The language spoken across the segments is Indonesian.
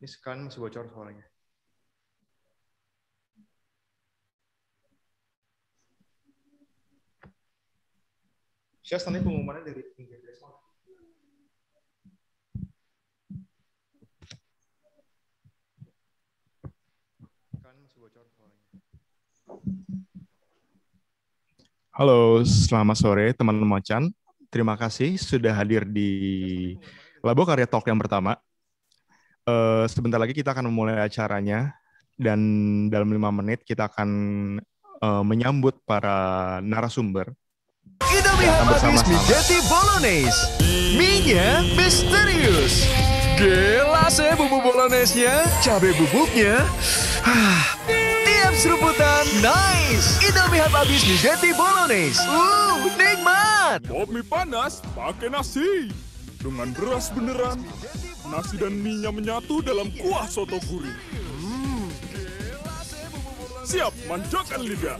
Ini sekarang masih bocor soalnya. Siapa nanti pengumumannya dari pinggir desa. bocor soalnya. Halo, selamat sore teman-teman Macan. Terima kasih sudah hadir di Labo Karya Talk yang pertama. Uh, sebentar lagi kita akan memulai acaranya dan dalam lima menit kita akan uh, menyambut para narasumber. Kita lihat habis menjadi bolognese. Mie-nya misterius. Gelase bumbu bolognese-nya, cabai bubuknya. Ah, tiap seruputan, nice. Kita lihat habis jati bolognese. Uh, nikmat. Bob mie panas pakai nasi. Dengan beras beneran, nasi dan minyak menyatu dalam kuah soto gurih. Hmm. Siap, manjakan lidah.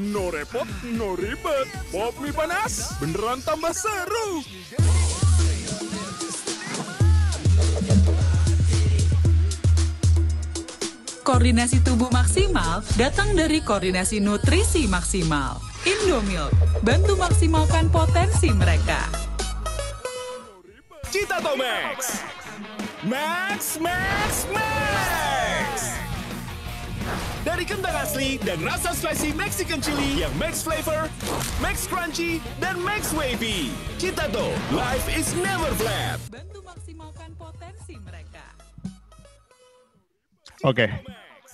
No repot, no ribet. Pop mie panas, beneran tambah seru. Koordinasi tubuh maksimal datang dari koordinasi nutrisi maksimal. Indomilk, bantu maksimalkan potensi mereka. Cita atau Max, Max, Max. Max. Dari kentang asli dan rasa spicy Mexican chili yang Max flavor, Max crunchy, dan Max wavy. Cita to, life is never flat. Bantu maksimalkan potensi mereka. Oke. Okay.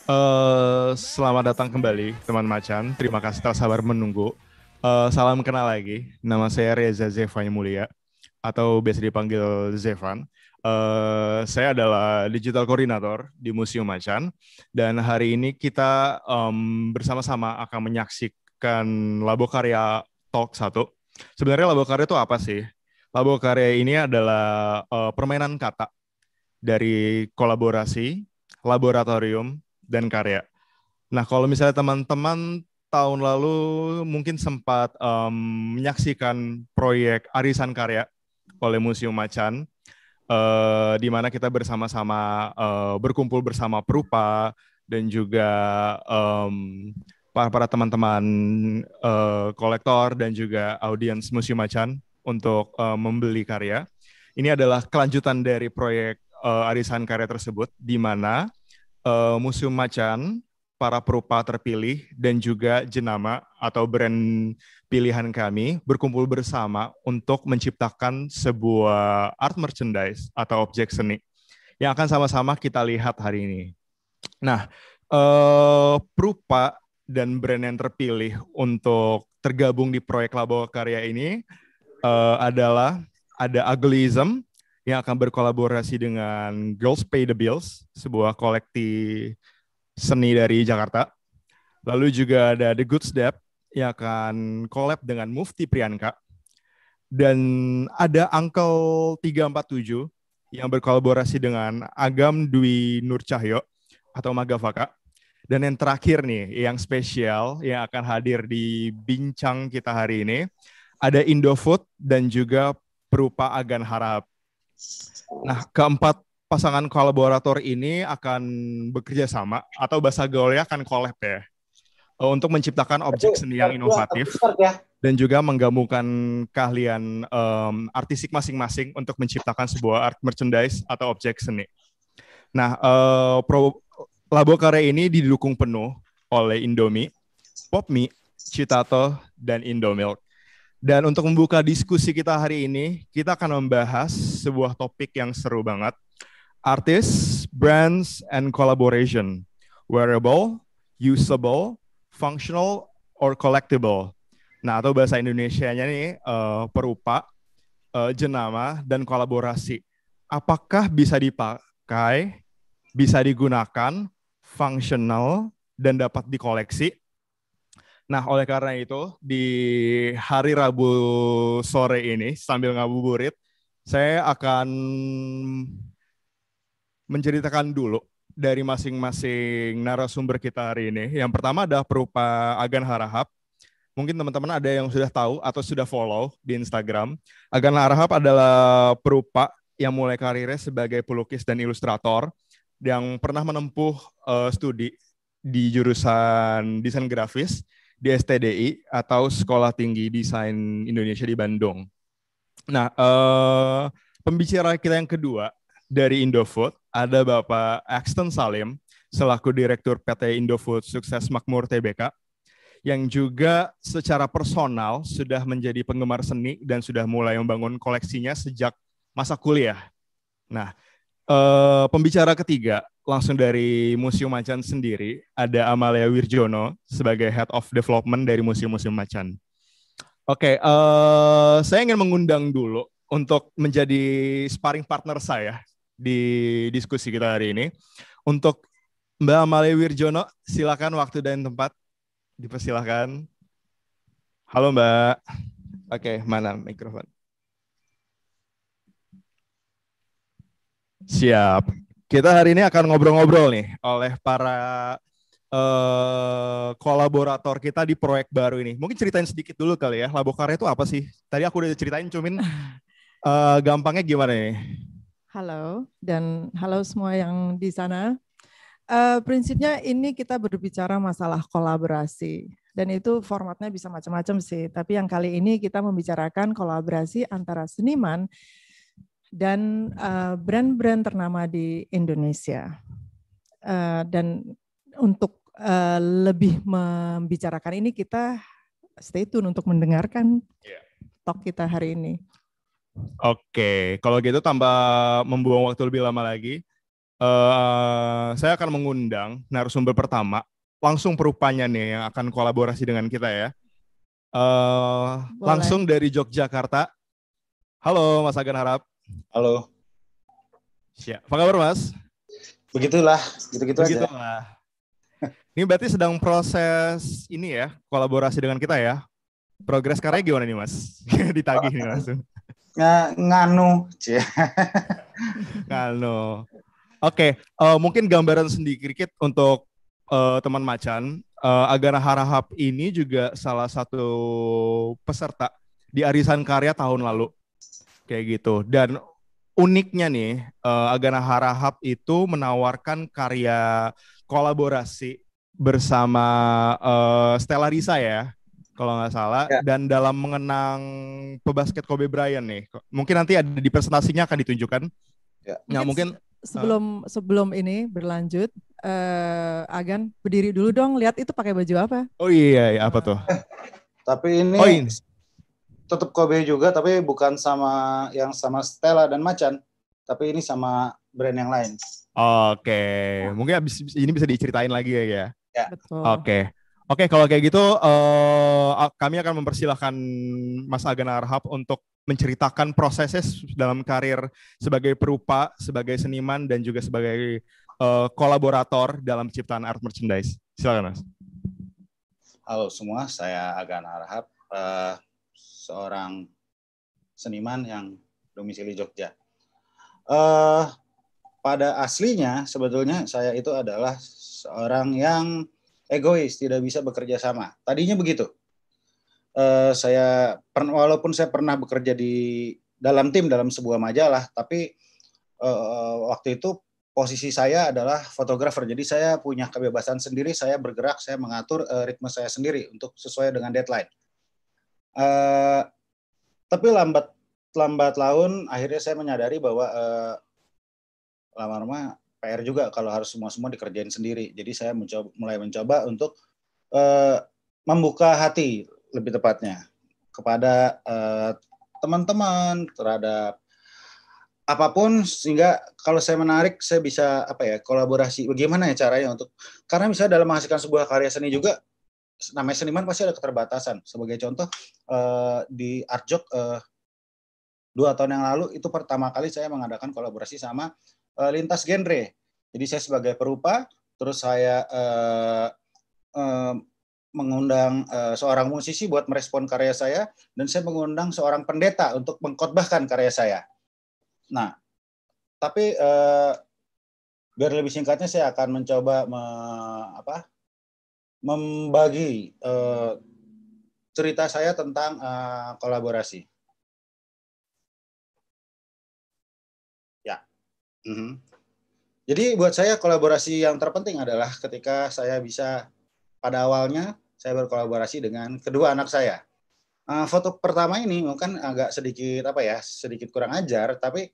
Uh, eh, selamat datang kembali teman macan. Terima kasih telah sabar menunggu. Uh, salam kenal lagi. Nama saya Reza Zevanya Mulia atau biasa dipanggil Zevan. Uh, saya adalah digital koordinator di Museum Macan dan hari ini kita um, bersama-sama akan menyaksikan Labo Karya Talk 1. Sebenarnya Labo Karya itu apa sih? Labo Karya ini adalah uh, permainan kata dari kolaborasi, laboratorium, dan karya. Nah, kalau misalnya teman-teman tahun lalu mungkin sempat um, menyaksikan proyek Arisan Karya oleh Museum Macan uh, di mana kita bersama-sama uh, berkumpul bersama perupa dan juga um, para para teman-teman uh, kolektor dan juga audiens Museum Macan untuk uh, membeli karya. Ini adalah kelanjutan dari proyek uh, arisan karya tersebut di mana uh, Museum Macan para perupa terpilih dan juga jenama atau brand pilihan kami berkumpul bersama untuk menciptakan sebuah art merchandise atau objek seni yang akan sama-sama kita lihat hari ini. Nah, eh, perupa dan brand yang terpilih untuk tergabung di proyek Labo Karya ini eh, adalah ada Uglyism yang akan berkolaborasi dengan Girls Pay the Bills, sebuah kolektif seni dari Jakarta. Lalu juga ada The Good Step yang akan collab dengan Mufti Priyanka. Dan ada Uncle 347 yang berkolaborasi dengan Agam Dwi Nur Cahyo atau Magavaka. Dan yang terakhir nih, yang spesial yang akan hadir di bincang kita hari ini, ada Indofood dan juga Perupa Agan Harap. Nah, keempat pasangan kolaborator ini akan bekerja sama atau bahasa gaulnya akan collab ya eh, untuk menciptakan objek seni yang inovatif dan juga menggabungkan keahlian um, artistik masing-masing untuk menciptakan sebuah art merchandise atau objek seni. Nah, uh, pro, Labo Karya ini didukung penuh oleh Indomie, Popmi, Citato, dan Indomilk. Dan untuk membuka diskusi kita hari ini, kita akan membahas sebuah topik yang seru banget, Artis, brands, and collaboration, wearable, usable, functional, or collectible. Nah, atau bahasa Indonesia-nya nih uh, perupa, uh, jenama, dan kolaborasi. Apakah bisa dipakai, bisa digunakan, functional, dan dapat dikoleksi? Nah, oleh karena itu, di hari Rabu sore ini, sambil ngabuburit, saya akan menceritakan dulu dari masing-masing narasumber kita hari ini. Yang pertama adalah Perupa Agan Harahap. Mungkin teman-teman ada yang sudah tahu atau sudah follow di Instagram. Agan Harahap adalah perupa yang mulai karirnya sebagai pelukis dan ilustrator yang pernah menempuh uh, studi di jurusan desain grafis di STDI atau Sekolah Tinggi Desain Indonesia di Bandung. Nah, uh, pembicara kita yang kedua dari Indofood ada Bapak Axton Salim selaku Direktur PT Indofood Sukses Makmur TBK yang juga secara personal sudah menjadi penggemar seni dan sudah mulai membangun koleksinya sejak masa kuliah. Nah, eh, pembicara ketiga langsung dari Museum Macan sendiri ada Amalia Wirjono sebagai Head of Development dari Museum Museum Macan. Oke, okay, uh, eh, saya ingin mengundang dulu untuk menjadi sparring partner saya di diskusi kita hari ini. Untuk Mbak Amalia Wirjono, silakan waktu dan tempat dipersilakan. Halo Mbak. Oke, mana mikrofon? Siap. Kita hari ini akan ngobrol-ngobrol nih oleh para uh, kolaborator kita di proyek baru ini. Mungkin ceritain sedikit dulu kali ya, Labokarya itu apa sih? Tadi aku udah ceritain, cumin uh, gampangnya gimana nih? Halo, dan halo semua yang di sana. Uh, prinsipnya ini kita berbicara masalah kolaborasi dan itu formatnya bisa macam-macam sih. Tapi yang kali ini kita membicarakan kolaborasi antara seniman dan eh, brand-brand uh, ternama di Indonesia. Uh, dan untuk uh, lebih membicarakan ini kita stay tune untuk mendengarkan yeah. talk kita hari ini. Oke, kalau gitu tambah membuang waktu lebih lama lagi, uh, saya akan mengundang narasumber pertama langsung perupanya nih yang akan kolaborasi dengan kita ya. Uh, langsung dari Yogyakarta. Halo Mas Agan Harap. Halo. Ya, apa kabar Mas? Begitulah, gitu-gitu aja. Begitulah. Ini berarti sedang proses ini ya, kolaborasi dengan kita ya. Progres karya gimana nih Mas? Ditagih nih langsung nganu nganu oke okay. uh, eh, mungkin gambaran sedikit untuk uh, teman macan uh, eh, agar harahap ini juga salah satu peserta di arisan karya tahun lalu kayak gitu dan uniknya nih uh, Agana Harahap itu menawarkan karya kolaborasi bersama uh, Stella Risa ya kalau nggak salah ya. dan dalam mengenang pebasket Kobe Bryant nih mungkin nanti ada di presentasinya akan ditunjukkan ya nah, mungkin, mungkin sebelum uh, sebelum ini berlanjut uh, Agan berdiri dulu dong lihat itu pakai baju apa oh iya, iya apa tuh eh, tapi ini, oh, ini tetap Kobe juga tapi bukan sama yang sama Stella dan Macan tapi ini sama brand yang lain oke okay. mungkin abis ini bisa diceritain lagi ya ya, ya. oke okay. Oke, kalau kayak gitu uh, kami akan mempersilahkan Mas Agana Arhab untuk menceritakan prosesnya dalam karir sebagai perupa, sebagai seniman, dan juga sebagai uh, kolaborator dalam ciptaan art merchandise. Silakan Mas. Halo semua, saya Agana Arhab, uh, eh, seorang seniman yang domisili Jogja. Uh, pada aslinya sebetulnya saya itu adalah seorang yang egois, tidak bisa bekerja sama. Tadinya begitu. Uh, saya walaupun saya pernah bekerja di dalam tim dalam sebuah majalah, tapi uh, waktu itu posisi saya adalah fotografer. Jadi saya punya kebebasan sendiri, saya bergerak, saya mengatur uh, ritme saya sendiri untuk sesuai dengan deadline. Uh, tapi lambat lambat laun akhirnya saya menyadari bahwa uh, lama-lama PR juga kalau harus semua semua dikerjain sendiri. Jadi saya mencoba, mulai mencoba untuk uh, membuka hati lebih tepatnya kepada teman eh, teman-teman terhadap apapun sehingga kalau saya menarik saya bisa apa ya kolaborasi bagaimana ya caranya untuk karena misalnya dalam menghasilkan sebuah karya seni juga namanya seniman pasti ada keterbatasan sebagai contoh uh, di Arjok uh, dua tahun yang lalu itu pertama kali saya mengadakan kolaborasi sama uh, lintas genre. Jadi saya sebagai perupa, terus saya uh, uh, mengundang uh, seorang musisi buat merespon karya saya, dan saya mengundang seorang pendeta untuk mengkhotbahkan karya saya. Nah, tapi uh, biar lebih singkatnya saya akan mencoba me, apa, membagi uh, cerita saya tentang uh, kolaborasi. Mm -hmm. Jadi buat saya kolaborasi yang terpenting adalah ketika saya bisa pada awalnya saya berkolaborasi dengan kedua anak saya. Eh, foto pertama ini mungkin agak sedikit apa ya, sedikit kurang ajar, tapi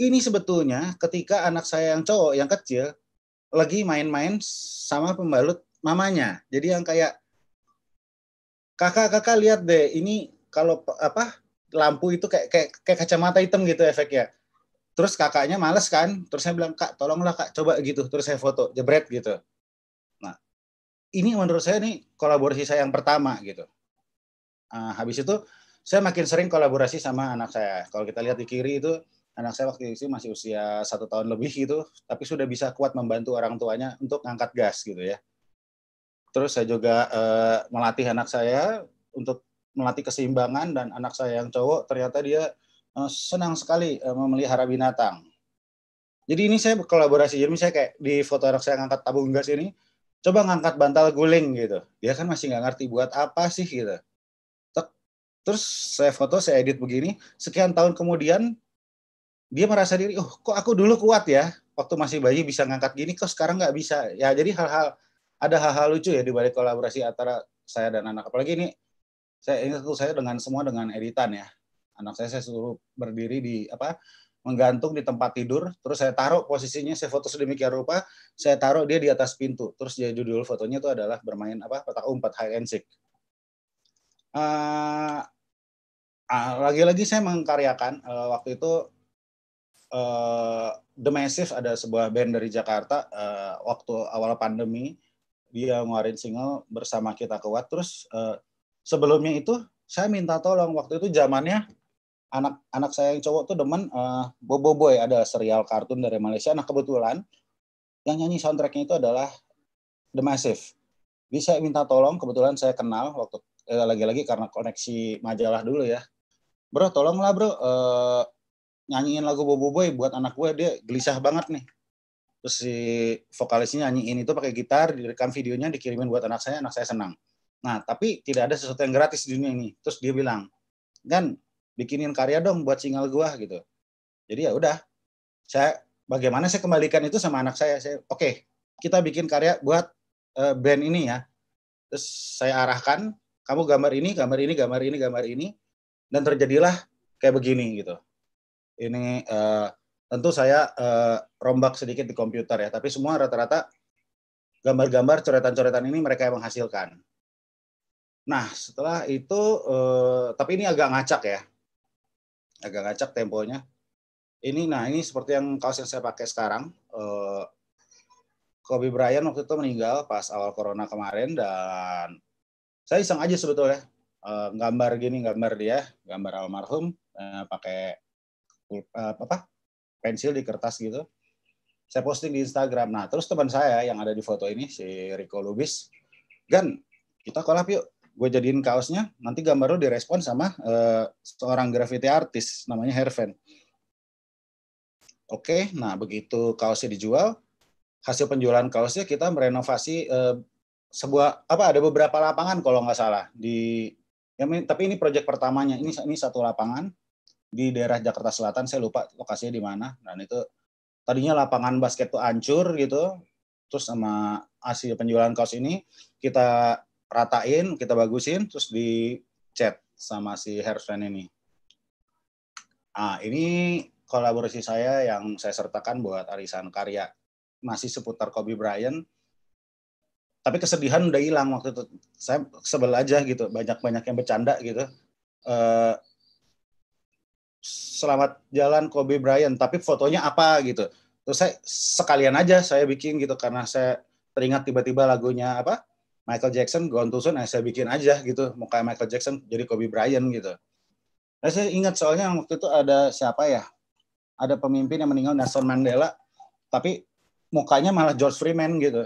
ini sebetulnya ketika anak saya yang cowok yang kecil lagi main-main sama pembalut mamanya. Jadi yang kayak kakak-kakak lihat deh ini kalau apa lampu itu kayak kayak, kayak kacamata hitam gitu efeknya terus kakaknya males kan terus saya bilang kak tolonglah kak coba gitu terus saya foto jebret gitu nah ini menurut saya nih kolaborasi saya yang pertama gitu nah, habis itu saya makin sering kolaborasi sama anak saya kalau kita lihat di kiri itu anak saya waktu itu masih usia satu tahun lebih gitu tapi sudah bisa kuat membantu orang tuanya untuk ngangkat gas gitu ya terus saya juga eh, melatih anak saya untuk melatih keseimbangan dan anak saya yang cowok ternyata dia Eh, senang sekali eh, memelihara binatang. Jadi ini saya berkolaborasi. Jadi misalnya kayak di foto anak saya ngangkat tabung gas ini, coba ngangkat bantal guling gitu. Dia kan masih nggak ngerti buat apa sih gitu. Terus saya foto, saya edit begini. Sekian tahun kemudian dia merasa diri, oh kok aku dulu kuat ya. Waktu masih bayi bisa ngangkat gini, kok sekarang nggak bisa. Ya jadi hal-hal ada hal-hal lucu ya di balik kolaborasi antara saya dan anak. Apalagi ini saya ingat tuh saya dengan semua dengan editan ya anak saya saya suruh berdiri di apa menggantung di tempat tidur terus saya taruh posisinya saya foto sedemikian rupa saya taruh dia di atas pintu terus dia judul fotonya itu adalah bermain apa petak umpet high and seek uh, uh, lagi-lagi saya mengkaryakan uh, waktu itu uh, The Massive ada sebuah band dari Jakarta uh, waktu awal pandemi dia ngeluarin single bersama kita kuat terus uh, sebelumnya itu saya minta tolong waktu itu zamannya anak anak saya yang cowok tuh demen uh, Bobo Boy ada serial kartun dari Malaysia. Nah kebetulan yang nyanyi soundtracknya itu adalah The Massive. Bisa minta tolong kebetulan saya kenal waktu lagi eh, lagi-lagi karena koneksi majalah dulu ya. Bro tolonglah bro uh, nyanyiin lagu Bobo Boy buat anak gue dia gelisah banget nih. Terus si vokalisnya nyanyiin itu pakai gitar, direkam videonya, dikirimin buat anak saya, anak saya senang. Nah, tapi tidak ada sesuatu yang gratis di dunia ini. Terus dia bilang, kan bikinin karya dong buat single gua gitu jadi ya udah saya bagaimana saya kembalikan itu sama anak saya saya oke okay, kita bikin karya buat uh, band ini ya terus saya arahkan kamu gambar ini gambar ini gambar ini gambar ini dan terjadilah kayak begini gitu ini uh, tentu saya uh, rombak sedikit di komputer ya tapi semua rata-rata gambar-gambar coretan-coretan ini mereka yang menghasilkan. Nah, setelah itu, eh, tapi ini agak ngacak ya agak ngacak temponya. Ini nah ini seperti yang kaos yang saya pakai sekarang. Uh, Kobe Bryant waktu itu meninggal pas awal corona kemarin dan saya iseng aja sebetulnya uh, gambar gini gambar dia gambar almarhum uh, pakai uh, apa pensil di kertas gitu saya posting di Instagram nah terus teman saya yang ada di foto ini si Rico Lubis Gan kita kolab yuk gue jadiin kaosnya nanti gambar lu direspon sama uh, seorang graffiti artis namanya Herven oke okay, nah begitu kaosnya dijual hasil penjualan kaosnya kita merenovasi uh, sebuah apa ada beberapa lapangan kalau nggak salah di ya, tapi ini proyek pertamanya ini ini satu lapangan di daerah Jakarta Selatan saya lupa lokasinya di mana dan itu tadinya lapangan basket tuh hancur gitu terus sama hasil penjualan kaos ini kita ratain, kita bagusin, terus di chat sama si Herfan ini. Ah, ini kolaborasi saya yang saya sertakan buat arisan karya masih seputar Kobe Bryant. Tapi kesedihan udah hilang waktu itu. Saya sebel aja gitu, banyak-banyak yang bercanda gitu. Eh, selamat jalan Kobe Bryant, tapi fotonya apa gitu. Terus saya sekalian aja saya bikin gitu karena saya teringat tiba-tiba lagunya apa? Michael Jackson, gontusun, nah eh, saya bikin aja gitu, mau kayak Michael Jackson jadi Kobe Bryant gitu. Nah, saya ingat soalnya waktu itu ada siapa ya, ada pemimpin yang meninggal Nelson Mandela, tapi mukanya malah George Freeman gitu.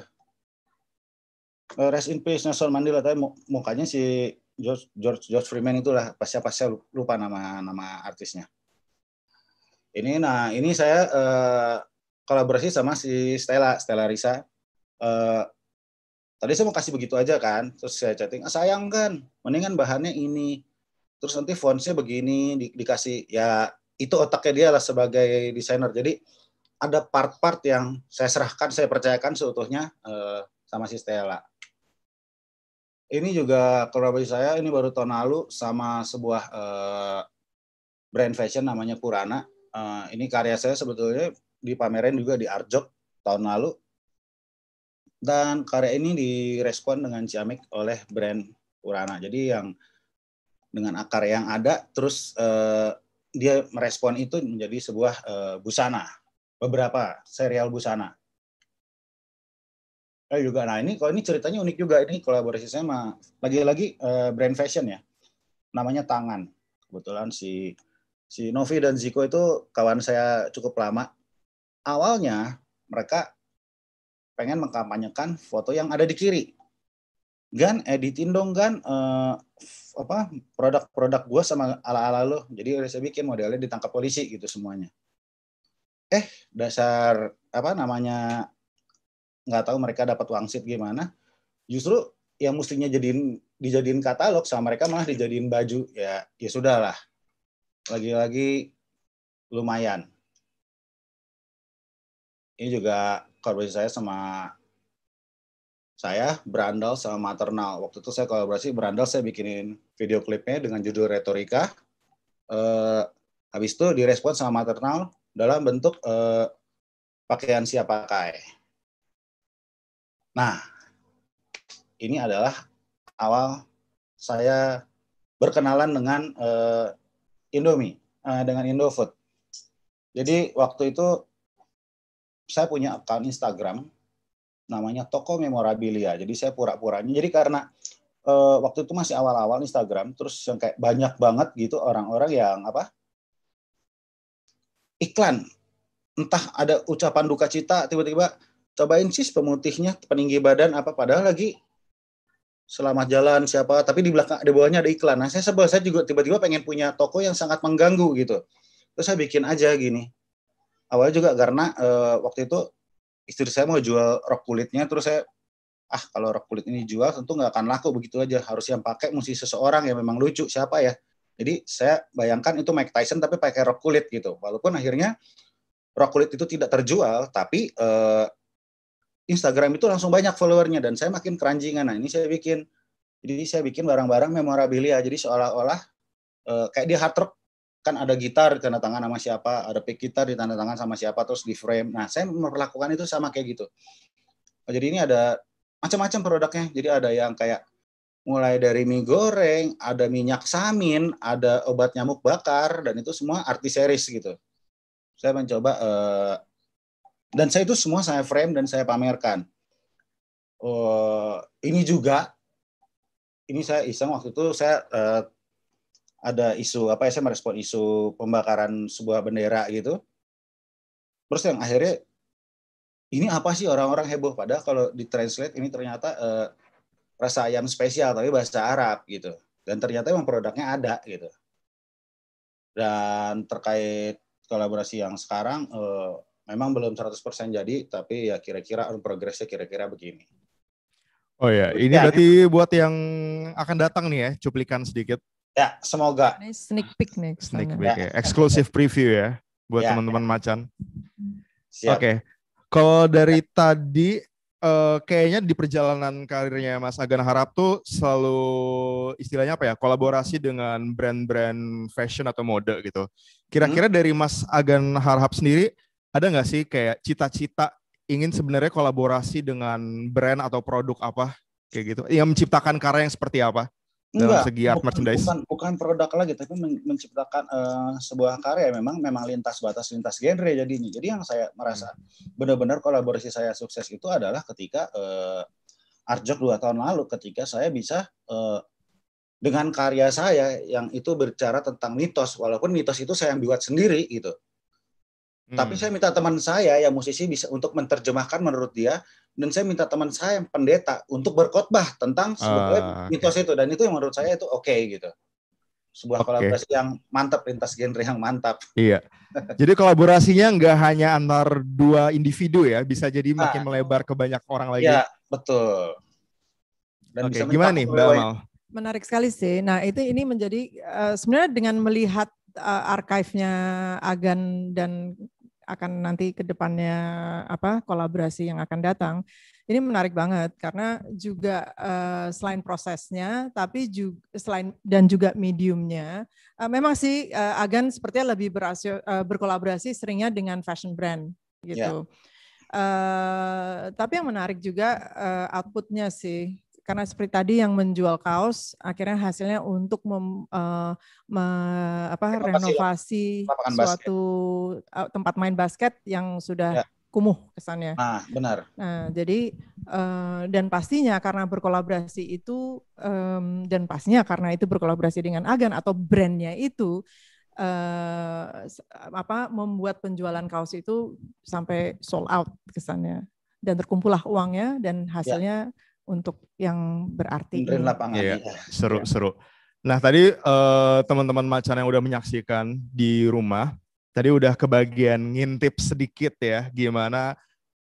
Eh, rest in peace Nelson Mandela, tapi mukanya si George George, George Freeman itulah pas siapa saya lupa nama nama artisnya. Ini nah ini saya uh, kolaborasi sama si Stella Stella Risa. uh, tadi saya mau kasih begitu aja kan terus saya chatting ah, sayang kan mendingan bahannya ini terus nanti fontnya begini di, dikasih ya itu otaknya dia lah sebagai desainer jadi ada part-part yang saya serahkan saya percayakan seutuhnya eh, sama si Stella ini juga kolaborasi saya ini baru tahun lalu sama sebuah eh, brand fashion namanya Purana eh, ini karya saya sebetulnya dipamerin juga di Arjok tahun lalu dan karya ini direspon dengan ciamik oleh brand Urana. Jadi yang dengan akar yang ada, terus eh, dia merespon itu menjadi sebuah eh, busana. Beberapa serial busana. Eh, juga, nah ini kalau ini ceritanya unik juga ini kolaborasi sama lagi-lagi eh, brand fashion ya, namanya Tangan. Kebetulan si si Novi dan Ziko itu kawan saya cukup lama. Awalnya mereka pengen mengkampanyekan foto yang ada di kiri. Gan, editin dong Gan uh, apa produk-produk gue sama ala-ala lo. Jadi udah saya bikin modelnya ditangkap polisi gitu semuanya. Eh, dasar apa namanya nggak tahu mereka dapat wangsit gimana. Justru yang mestinya jadiin dijadiin katalog sama mereka malah dijadiin baju ya ya sudahlah lagi-lagi lumayan ini juga kolaborasi saya sama saya berandal sama maternal. Waktu itu saya kolaborasi berandal saya bikinin video klipnya dengan judul retorika. eh, habis itu direspon sama maternal dalam bentuk eh, pakaian siap pakai. Nah, ini adalah awal saya berkenalan dengan eh, Indomie, eh, dengan Indofood. Jadi waktu itu saya punya akun Instagram namanya Toko Memorabilia. Jadi saya pura-puranya. Jadi karena uh, waktu itu masih awal-awal Instagram, terus yang kayak banyak banget gitu orang-orang yang apa iklan. Entah ada ucapan duka cita, tiba-tiba cobain sis pemutihnya peninggi badan apa padahal lagi selamat jalan siapa tapi di belakang di bawahnya ada iklan nah saya sebel saya juga tiba-tiba pengen punya toko yang sangat mengganggu gitu terus saya bikin aja gini awalnya juga karena uh, waktu itu istri saya mau jual rok kulitnya terus saya ah kalau rok kulit ini jual tentu nggak akan laku begitu aja harus yang pakai mesti seseorang yang memang lucu siapa ya jadi saya bayangkan itu Mike Tyson tapi pakai rok kulit gitu walaupun akhirnya rok kulit itu tidak terjual tapi uh, Instagram itu langsung banyak followernya dan saya makin keranjingan nah ini saya bikin jadi saya bikin barang-barang memorabilia jadi seolah-olah uh, kayak dia hard rock kan ada gitar tanda tangan sama siapa, ada pick gitar ditanda tangan sama siapa, terus di frame. Nah, saya melakukan itu sama kayak gitu. Oh, jadi ini ada macam-macam produknya. Jadi ada yang kayak mulai dari mie goreng, ada minyak samin, ada obat nyamuk bakar, dan itu semua arti series gitu. Saya mencoba uh, dan saya itu semua saya frame dan saya pamerkan. Uh, ini juga, ini saya iseng waktu itu saya uh, ada isu apa ya, saya merespon isu pembakaran sebuah bendera gitu terus yang akhirnya ini apa sih orang-orang heboh pada kalau ditranslate ini ternyata eh, rasa ayam spesial tapi bahasa Arab gitu dan ternyata emang produknya ada gitu dan terkait kolaborasi yang sekarang eh, memang belum 100% jadi tapi ya kira-kira on progressnya kira-kira begini oh iya, ya ini berarti buat yang akan datang nih ya cuplikan sedikit Ya, semoga. Ini sneak peek nih. Sneak peek ya. ya. Exclusive preview ya buat ya, teman-teman ya. macan. Oke. Okay. Kalau dari tadi uh, kayaknya di perjalanan karirnya Mas Agan Harap tuh selalu istilahnya apa ya? kolaborasi dengan brand-brand fashion atau mode gitu. Kira-kira hmm. dari Mas Agan Harap sendiri ada nggak sih kayak cita-cita ingin sebenarnya kolaborasi dengan brand atau produk apa kayak gitu? Yang menciptakan karya yang seperti apa? dalam segi art merchandise? Bukan, bukan produk lagi, tapi menciptakan uh, sebuah karya memang memang lintas batas lintas genre jadinya. Jadi yang saya merasa hmm. benar-benar kolaborasi saya sukses itu adalah ketika uh, eh, Arjok dua tahun lalu ketika saya bisa uh, dengan karya saya yang itu berbicara tentang mitos, walaupun mitos itu saya yang buat sendiri gitu. Hmm. Tapi saya minta teman saya yang musisi bisa untuk menerjemahkan menurut dia dan saya minta teman saya yang pendeta untuk berkhotbah tentang sebetulnya uh, mitos itu dan itu yang menurut saya itu oke okay, gitu sebuah okay. kolaborasi yang mantap lintas genre yang mantap. Iya. Jadi kolaborasinya nggak hanya antar dua individu ya, bisa jadi nah, makin melebar ke banyak orang lagi. Iya, betul. Dan okay. bisa gimana nih, Mbak Mal? Menarik sekali sih. Nah, itu ini menjadi uh, sebenarnya dengan melihat uh, archive-nya Agan dan akan nanti ke depannya apa kolaborasi yang akan datang. Ini menarik banget karena juga uh, selain prosesnya tapi juga selain dan juga mediumnya uh, memang sih uh, eh, Agan sepertinya lebih berasio, uh, berkolaborasi seringnya dengan fashion brand gitu. Yeah. Ya. Uh, tapi yang menarik juga uh, outputnya sih karena seperti tadi yang menjual kaos akhirnya hasilnya untuk mem, uh, me, apa renovasi, suatu basket. Eh, tempat main basket yang sudah ya. kumuh kesannya. Nah, benar. Nah, jadi uh, dan pastinya karena berkolaborasi itu um, dan pastinya karena itu berkolaborasi dengan agen atau brandnya itu uh, apa membuat penjualan kaos itu sampai sold out kesannya dan terkumpullah uangnya dan ya. hasilnya ya untuk yang berarti. lapangan. Iya, iya. seru ya. seru. Nah tadi eh, teman-teman macan yang udah menyaksikan di rumah, tadi udah kebagian ngintip sedikit ya gimana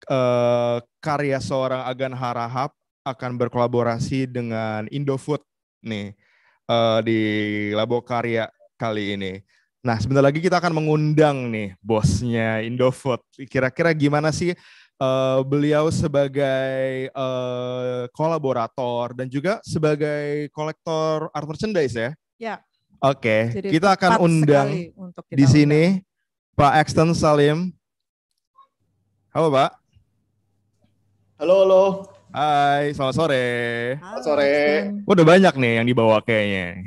eh, karya seorang Agan Harahap akan berkolaborasi dengan Indofood nih eh, di Labo Karya kali ini. Nah sebentar lagi kita akan mengundang nih bosnya Indofood. Kira-kira gimana sih Eh, beliau sebagai uh, kolaborator dan juga sebagai kolektor art merchandise ya. Ya. Oke, okay. kita akan undang kita di sini Pak Exton Salim. Halo Pak. Halo, halo. Hai, selamat sore. selamat sore. Udah banyak nih yang dibawa kayaknya.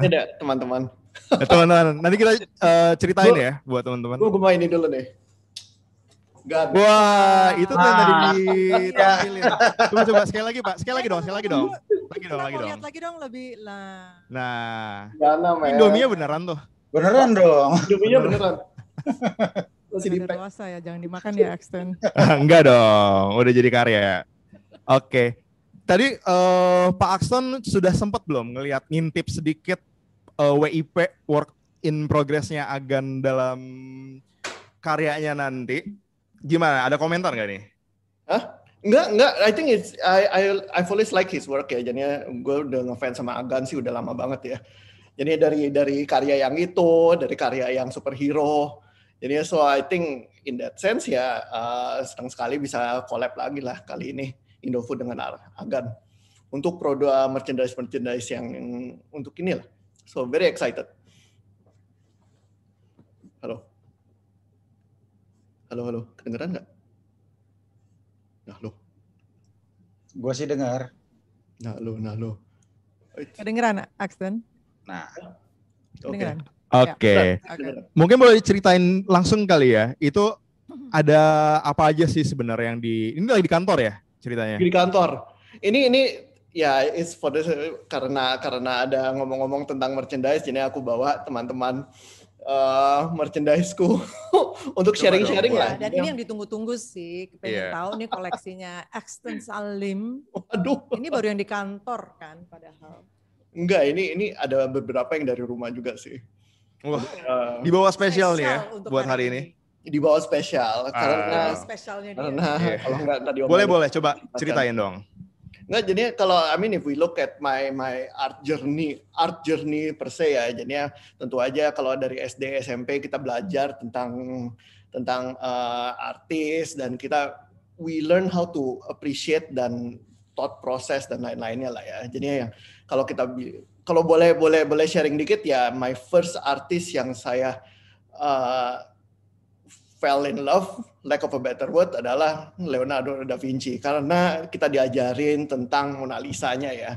Tidak, teman-teman. Eh, teman-teman, nanti kita uh, ceritain gua, ya buat teman-teman. Gue ini dulu deh. Gak Wah, itu tuh yang tadi ditampilin. Iya. Coba coba sekali lagi, Pak. Sekali lagi dong, sekali lagi dong. Lagi dong, lagi dong. Lihat lagi dong lebih lah. Nah. Gana, men. Indominya beneran tuh. Beneran dong. Indominya beneran. Masih di dewasa ya, jangan dimakan ya, Axton. Enggak dong, udah jadi karya. Oke. Tadi uh, Pak Axton sudah sempat belum ngelihat ngintip sedikit uh, eh, WIP work in progressnya Agan dalam karyanya nanti? Gimana? Ada komentar nggak nih? Hah? Enggak, enggak. I think it's I I I've always like his work ya. Jadinya gue udah ngefans sama Agan sih udah lama banget ya. Jadi dari dari karya yang itu, dari karya yang superhero. Jadi so I think in that sense ya uh, senang sekali bisa collab lagi lah kali ini Indofood dengan Agan untuk produk merchandise merchandise yang untuk ini lah. So very excited. Halo. Halo, halo. Kedengeran nggak? Nah, lo. Gue sih dengar. Nah, lo, nah, lo. Kedengeran, Axton? Nah. Oke. Okay. Oke. Okay. Ya, okay. Mungkin boleh diceritain langsung kali ya. Itu ada apa aja sih sebenarnya yang di ini lagi di kantor ya ceritanya? Di kantor. Ini ini ya is for the, karena karena ada ngomong-ngomong tentang merchandise ini aku bawa teman-teman uh, merchandiseku untuk sharing-sharing lah. Dan ini yang ditunggu-tunggu sih, pengen yeah. tahu nih koleksinya Extens Alim. Waduh. Ini baru yang di kantor kan padahal. Enggak, ini ini ada beberapa yang dari rumah juga sih. Wah, eh, di bawah spesial, nih ya buat hari ini. ini. Di bawah spesial uh, karena spesialnya dia. Karena yeah. kalau enggak tadi Boleh boleh coba ceritain dong. Nggak, jadi kalau I mean if we look at my my art journey, art journey per se ya, jadinya tentu aja kalau dari SD SMP kita belajar tentang tentang uh, artis dan kita we learn how to appreciate dan thought process dan lain-lainnya lah ya. Jadi yang kalau kita kalau boleh boleh boleh sharing dikit ya my first artist yang saya uh, fell in love lack of a better word adalah Leonardo da Vinci karena kita diajarin tentang Mona Lisa-nya ya.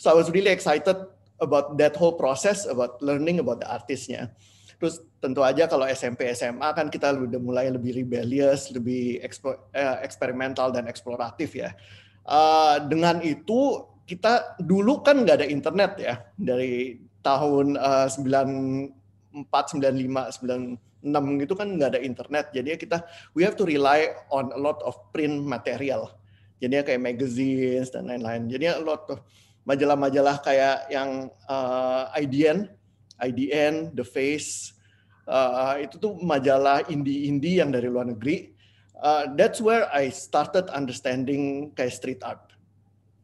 So I was really excited about that whole process about learning about the artistnya. Terus tentu aja kalau SMP SMA kan kita udah mulai lebih rebellious, lebih eh, eksperimental dan eksploratif ya. Eh, dengan itu kita dulu kan nggak ada internet ya dari tahun uh, 94, 95, 9 6 gitu kan nggak ada internet. Jadi kita we have to rely on a lot of print material. Jadi kayak magazines dan lain-lain. Jadi a lot of majalah-majalah kayak yang uh, eh, IDN, IDN, The Face, uh, itu tuh majalah indie-indie yang dari luar negeri. Uh, that's where I started understanding kayak street art.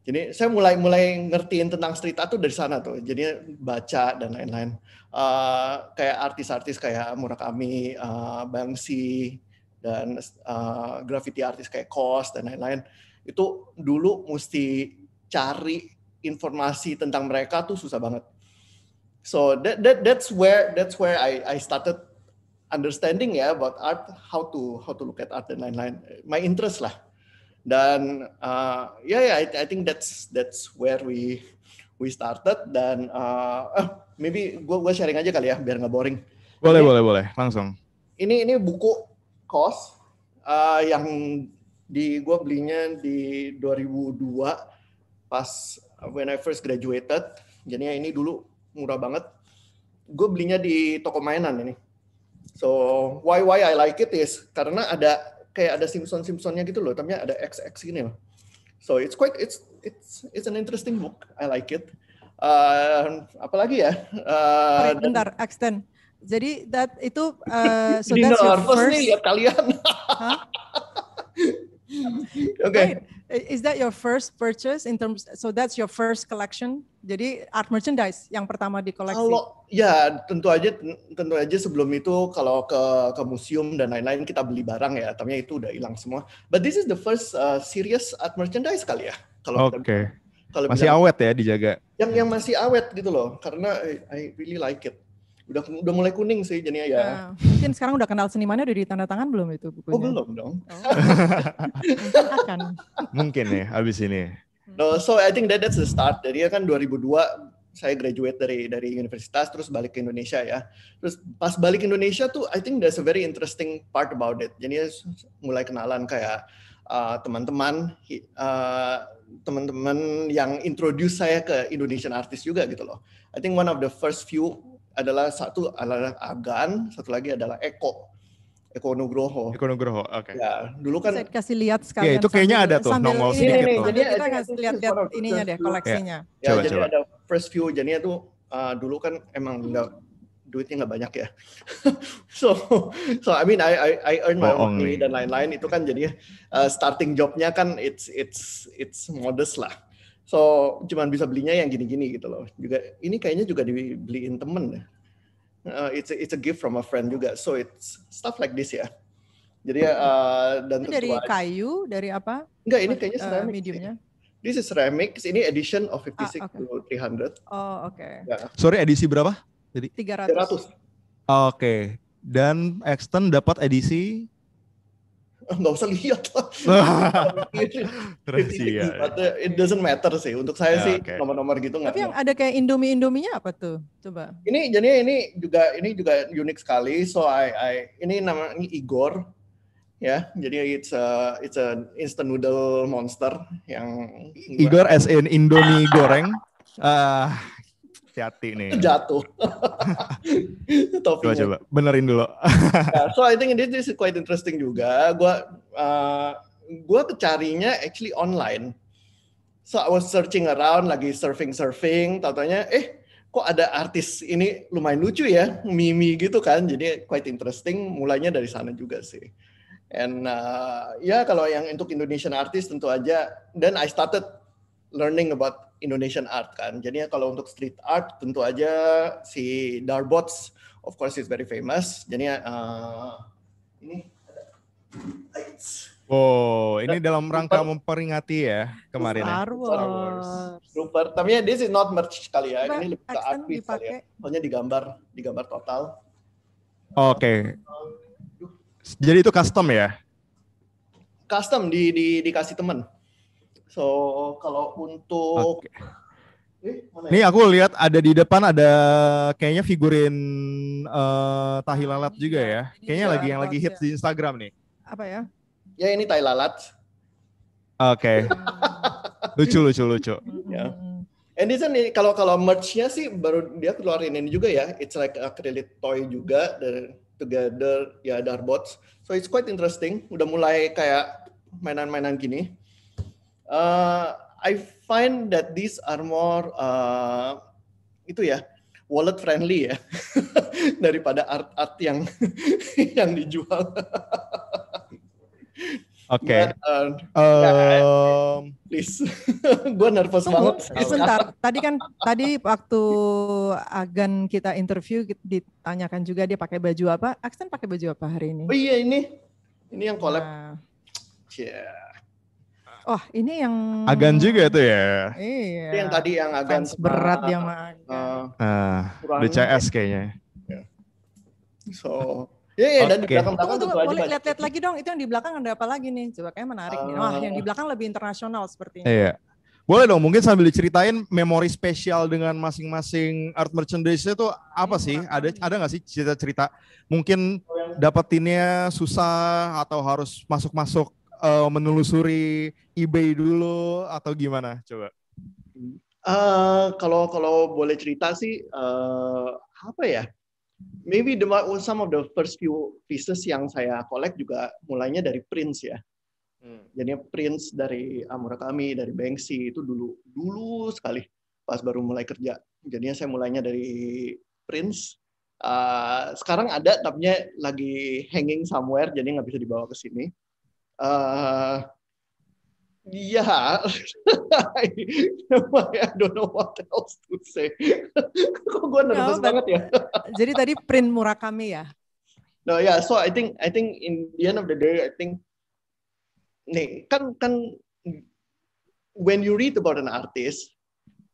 Jadi saya mulai mulai ngertiin tentang street art tuh dari sana tuh. Jadi baca dan lain-lain. Uh, kayak artis-artis kayak Murakami, uh, Banksy, dan uh, graffiti artis kayak Kos dan lain-lain. Itu dulu mesti cari informasi tentang mereka tuh susah banget. So that, that that's where that's where I I started understanding ya yeah, about art, how to how to look at art dan lain-lain. My interest lah dan uh, ya yeah, yeah, I, I think that's that's where we we started dan uh, uh, maybe gue gue sharing aja kali ya biar nggak boring boleh ini, boleh boleh langsung ini ini buku kos uh, yang di gue belinya di 2002 pas when I first graduated jadi ya, ini dulu murah banget gue belinya di toko mainan ini so why why I like it is karena ada kayak ada Simpson Simpsonnya gitu loh, tapi ada XX ini loh. So it's quite it's it's it's an interesting book. I like it. Uh, apalagi ya? Uh, Sorry, bentar, extend. Jadi that itu uh, so that's your first. nih ya lihat kalian. huh? okay. Wait, is that your first purchase in terms? So that's your first collection. Jadi art merchandise yang pertama di koleksi. Kalau ya tentu aja tentu aja sebelum itu kalau ke ke museum dan lain-lain kita beli barang ya, tapi itu udah hilang semua. But this is the first uh, serious art merchandise kali ya. Kalau Oke. Okay. masih bilang, awet ya dijaga. Yang yang masih awet gitu loh, karena I, I really like it udah udah mulai kuning sih jadinya ya. Nah, mungkin sekarang udah kenal senimannya udah ditanda tangan belum itu bukunya? Oh belum dong. Oh. akan. mungkin ya abis ini. No, so I think that that's the start. Jadi ya kan 2002 saya graduate dari dari universitas terus balik ke Indonesia ya. Terus pas balik ke Indonesia tuh I think there's a very interesting part about it. Jadi ya mulai kenalan kayak uh, teman-teman uh, teman-teman yang introduce saya ke Indonesian artist juga gitu loh. I think one of the first few adalah satu adalah Agan, satu lagi adalah Eko. Eko Nugroho. Eko Nugroho, oke. Okay. Ya, dulu kan. Saya kasih lihat sekali. Ya, itu kayaknya ada tuh sambil nongol ini, sedikit. Ini, tuh. Jadi kita kasih lihat-lihat ininya deh koleksinya. Ya, ya coba, jadi coba. ada first view jadinya tuh uh, dulu kan emang nggak duitnya nggak banyak ya. so, so I mean I I, I earn my own money dan lain-lain itu kan jadinya uh, starting jobnya kan it's it's it's modest lah. So cuman bisa belinya yang gini-gini gitu loh. Juga ini kayaknya juga dibeliin temen. Uh, it's a, it's a gift from a friend juga. So it's stuff like this ya. Jadi uh, dan itu dari kayu, dari apa? Enggak, ini kayaknya eh, ceramic. Uh, mediumnya. This is ceramics. Ini edition of 56 ah, okay. to 300. Oh, oke. Okay. Ya. Yeah. Sorry, edisi berapa? Jadi 300. 300. Oke. Okay. Dan Extend dapat edisi nggak usah lihat lah. Iya, iya. uh, Rahasia. It doesn't matter sih. Untuk saya yeah, sih nomor nomor-nomor gitu nggak. Tapi yang ada kayak Indomie Indominya apa tuh? Coba. Ini jadi ini juga ini juga unik sekali. So I, I ini namanya Igor ya. Jadi it's a it's a instant noodle monster yang Igor as in Indomie goreng. Uh, hati-hati nih. Jatuh. coba coba benerin dulu. yeah, so I think this is quite interesting juga. Gua uh, gua kecarinya actually online. So I was searching around lagi surfing surfing, tatanya eh kok ada artis ini lumayan lucu ya, Mimi gitu kan. Jadi quite interesting mulainya dari sana juga sih. And uh, ya kalau yang untuk Indonesian artist tentu aja. Dan I started learning about Indonesian art kan. Jadinya kalau untuk street art tentu aja si Darbots of course is very famous. Jadi uh, eh, ini Oh, ini dalam rangka Rupert. memperingati ya kemarin ya? Star Wars. super. tapi ya this is not merch kali ya. Ini lebih ke art piece kali ya. Soalnya digambar, digambar total. Oke. Okay. Jadi itu custom ya? Custom di, di dikasih teman. So kalau untuk okay. Eh, ya? Nih aku lihat ada di depan ada kayaknya figurin uh, tahi lalat ini juga ya. Kayaknya lagi yang lagi hits ya. di Instagram nih. Apa ya? Ya ini tahi lalat. Oke. Okay. lucu lucu lucu. Ya. And this ini kalau kalau merchnya sih baru dia keluarin ini juga ya. It's like acrylic toy juga dari together ya darbots. So it's quite interesting. Udah mulai kayak mainan-mainan gini. Uh, I find that these are more uh, itu ya wallet friendly ya daripada art art yang yang dijual. Oke. Okay. Uh, um, please, gue nervous Tunggu, banget. Sebentar. tadi kan tadi waktu Agan kita interview ditanyakan juga dia pakai baju apa. Aksen pakai baju apa hari ini? Oh iya ini, ini yang collab. Nah. Yeah. Oh, ini yang Agan juga itu ya. Iya. yang tadi yang Agan Fans berat yang mah. Uh, uh, kayaknya. Iya. So, ya yeah, yeah, okay. dan di belakang-belakang tuh boleh lihat-lihat lagi dong. Itu yang di belakang ada apa lagi nih? Coba kayaknya menarik uh, nih. Wah, yang di eh. belakang lebih internasional sepertinya. Iya. Boleh dong, mungkin sambil diceritain memori spesial dengan masing-masing art merchandise itu apa sih? Ada ada nggak sih cerita-cerita? Mungkin oh, dapetinnya susah atau harus masuk-masuk uh, menelusuri eBay dulu atau gimana coba? Uh, kalau boleh cerita sih uh, apa ya? Maybe the some of the first few pieces yang saya collect juga mulainya dari prints ya. Hmm. Jadi prints dari Murakami, dari Banksy itu dulu dulu sekali pas baru mulai kerja. Jadinya saya mulainya dari prints Uh, sekarang ada, tapi lagi hanging somewhere, jadi nggak bisa dibawa ke sini uh, eh, yeah, ya, I, don't know what else to say. Kok gue nervous no, banget ya. jadi tadi print murah kami ya. No, yeah. So I think I think in the end of the day, I think nih kan kan when you read about an artist,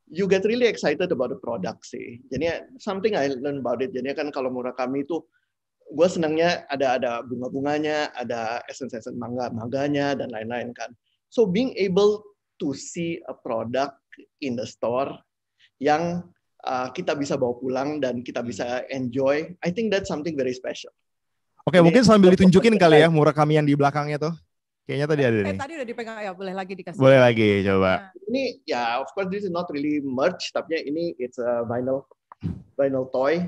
you get really excited about the product sih. Jadi something I learn about it. Jadi kan kalau murah kami itu gue senangnya ada ada bunga-bunganya, ada essence-essence mangga-mangganya dan lain-lain kan. So being able to see a product in the store yang uh, kita bisa bawa pulang dan kita bisa enjoy, I think that's something very special. Oke, okay, mungkin sambil ditunjukin kali ya murah kami yang di belakangnya tuh. Kayaknya tadi ada eh, nih. Eh, tadi udah dipegang ya, boleh lagi dikasih. Boleh lagi coba. Nah. Ini ya of course this is not really merch, tapi ini it's a vinyl vinyl toy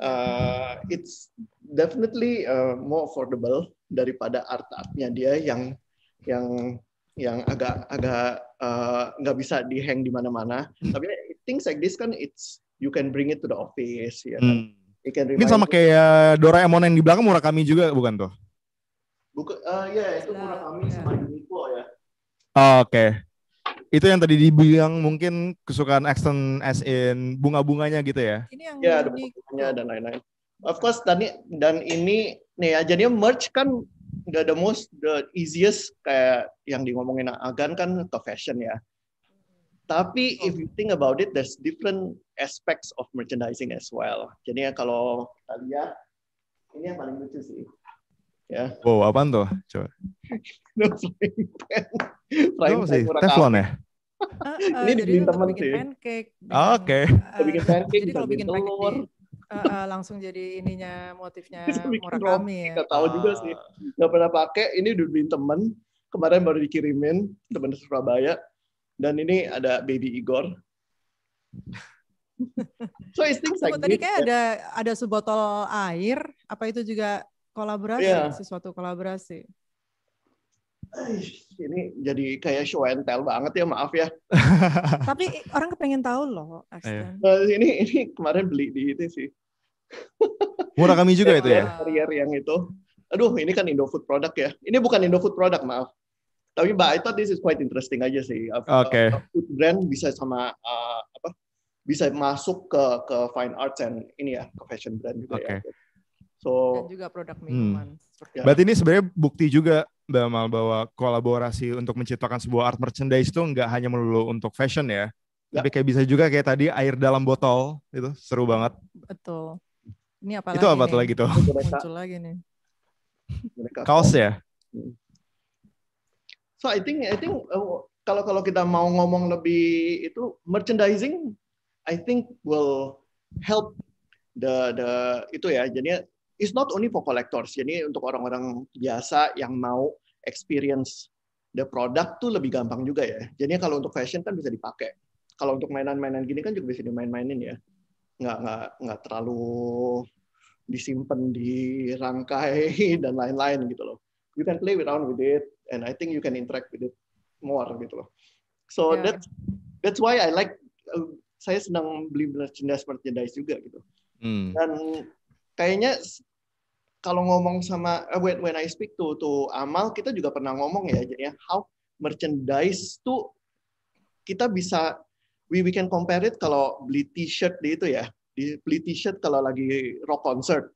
uh, it's definitely uh, more affordable daripada art-artnya dia yang yang yang agak agak uh, nggak uh, bisa dihang di mana-mana. Hmm. Tapi things like this kan it's you can bring it to the office ya. Kan? Hmm. It Mungkin sama kayak Doraemon yang di belakang murah kami juga bukan tuh? Bukan, uh, ya yeah, itu Murakami yeah. sama Uniqlo ya. Oh, oke. Okay itu yang tadi dibilang mungkin kesukaan Axton as in bunga-bunganya gitu ya. Ini yang ya, ada bunganya dan lain-lain. Of course tadi dan ini nih ya jadinya merch kan the, the most the easiest kayak yang di ngomongin Agan kan ke fashion ya. Tapi if you think about it, there's different aspects of merchandising as well. Jadi ya kalau kita lihat, ini yang paling lucu sih ya. Wow, apaan tuh? Coba. no frying pan. frying pan sih? Teflon ya? Uh, uh, ini eh, dibikin teman sih. Pancake. Oke. Okay. Eh, bikin pancake, jadi kalau bikin telur. Uh, uh, langsung jadi ininya motifnya Murakami ya. Gak tahu oh. juga sih. Gak pernah pakai. Ini bintang temen. Kemarin baru dikirimin temen Surabaya. Dan ini ada baby Igor. so it's things like Tadi kayak ya. ada ada sebotol air. Apa itu juga kolaborasi yeah. sesuatu kolaborasi ini jadi kayak show and tell banget ya maaf ya tapi orang kepengen tahu loh Yeah. Iya. ini ini kemarin beli di itu sih murah kami juga itu ya karier yang itu aduh ini kan Indofood product ya ini bukan Indofood product maaf tapi mbak I thought this is quite interesting aja sih apa okay. food brand bisa sama uh, apa bisa masuk ke ke fine arts and ini ya ke fashion brand juga gitu okay. ya So, dan juga produk hmm. minuman. Hmm. Berarti ini sebenarnya bukti juga Mbak Mal bahwa kolaborasi untuk menciptakan sebuah art merchandise itu nggak hanya melulu untuk fashion ya, ya. tapi kayak bisa juga kayak tadi air dalam botol itu seru banget. Betul. Ini apa? Itu apa tuh lagi tuh? Muncul lagi nih. Kaos ya. Hmm. So I think I think uh, kalau kalau kita mau ngomong lebih itu merchandising, I think will help the the itu ya. Jadi. It's not only for collectors. Jadi untuk orang-orang biasa yang mau experience the product tuh lebih gampang juga ya. Jadi kalau untuk fashion kan bisa dipakai. Kalau untuk mainan-mainan gini kan juga bisa dimain-mainin ya. Nggak nggak nggak terlalu disimpan di rangkai dan lain-lain gitu loh. You can play around with it and I think you can interact with it more gitu loh. So yeah. that's that's why I like uh, saya senang beli merchandise merchandise juga gitu. Hmm. Dan kayaknya kalau ngomong sama eh, when, when I speak to to Amal kita juga pernah ngomong ya jadinya how merchandise tuh kita bisa we, we can compare it kalau beli t-shirt di itu ya di beli t-shirt kalau lagi rock concert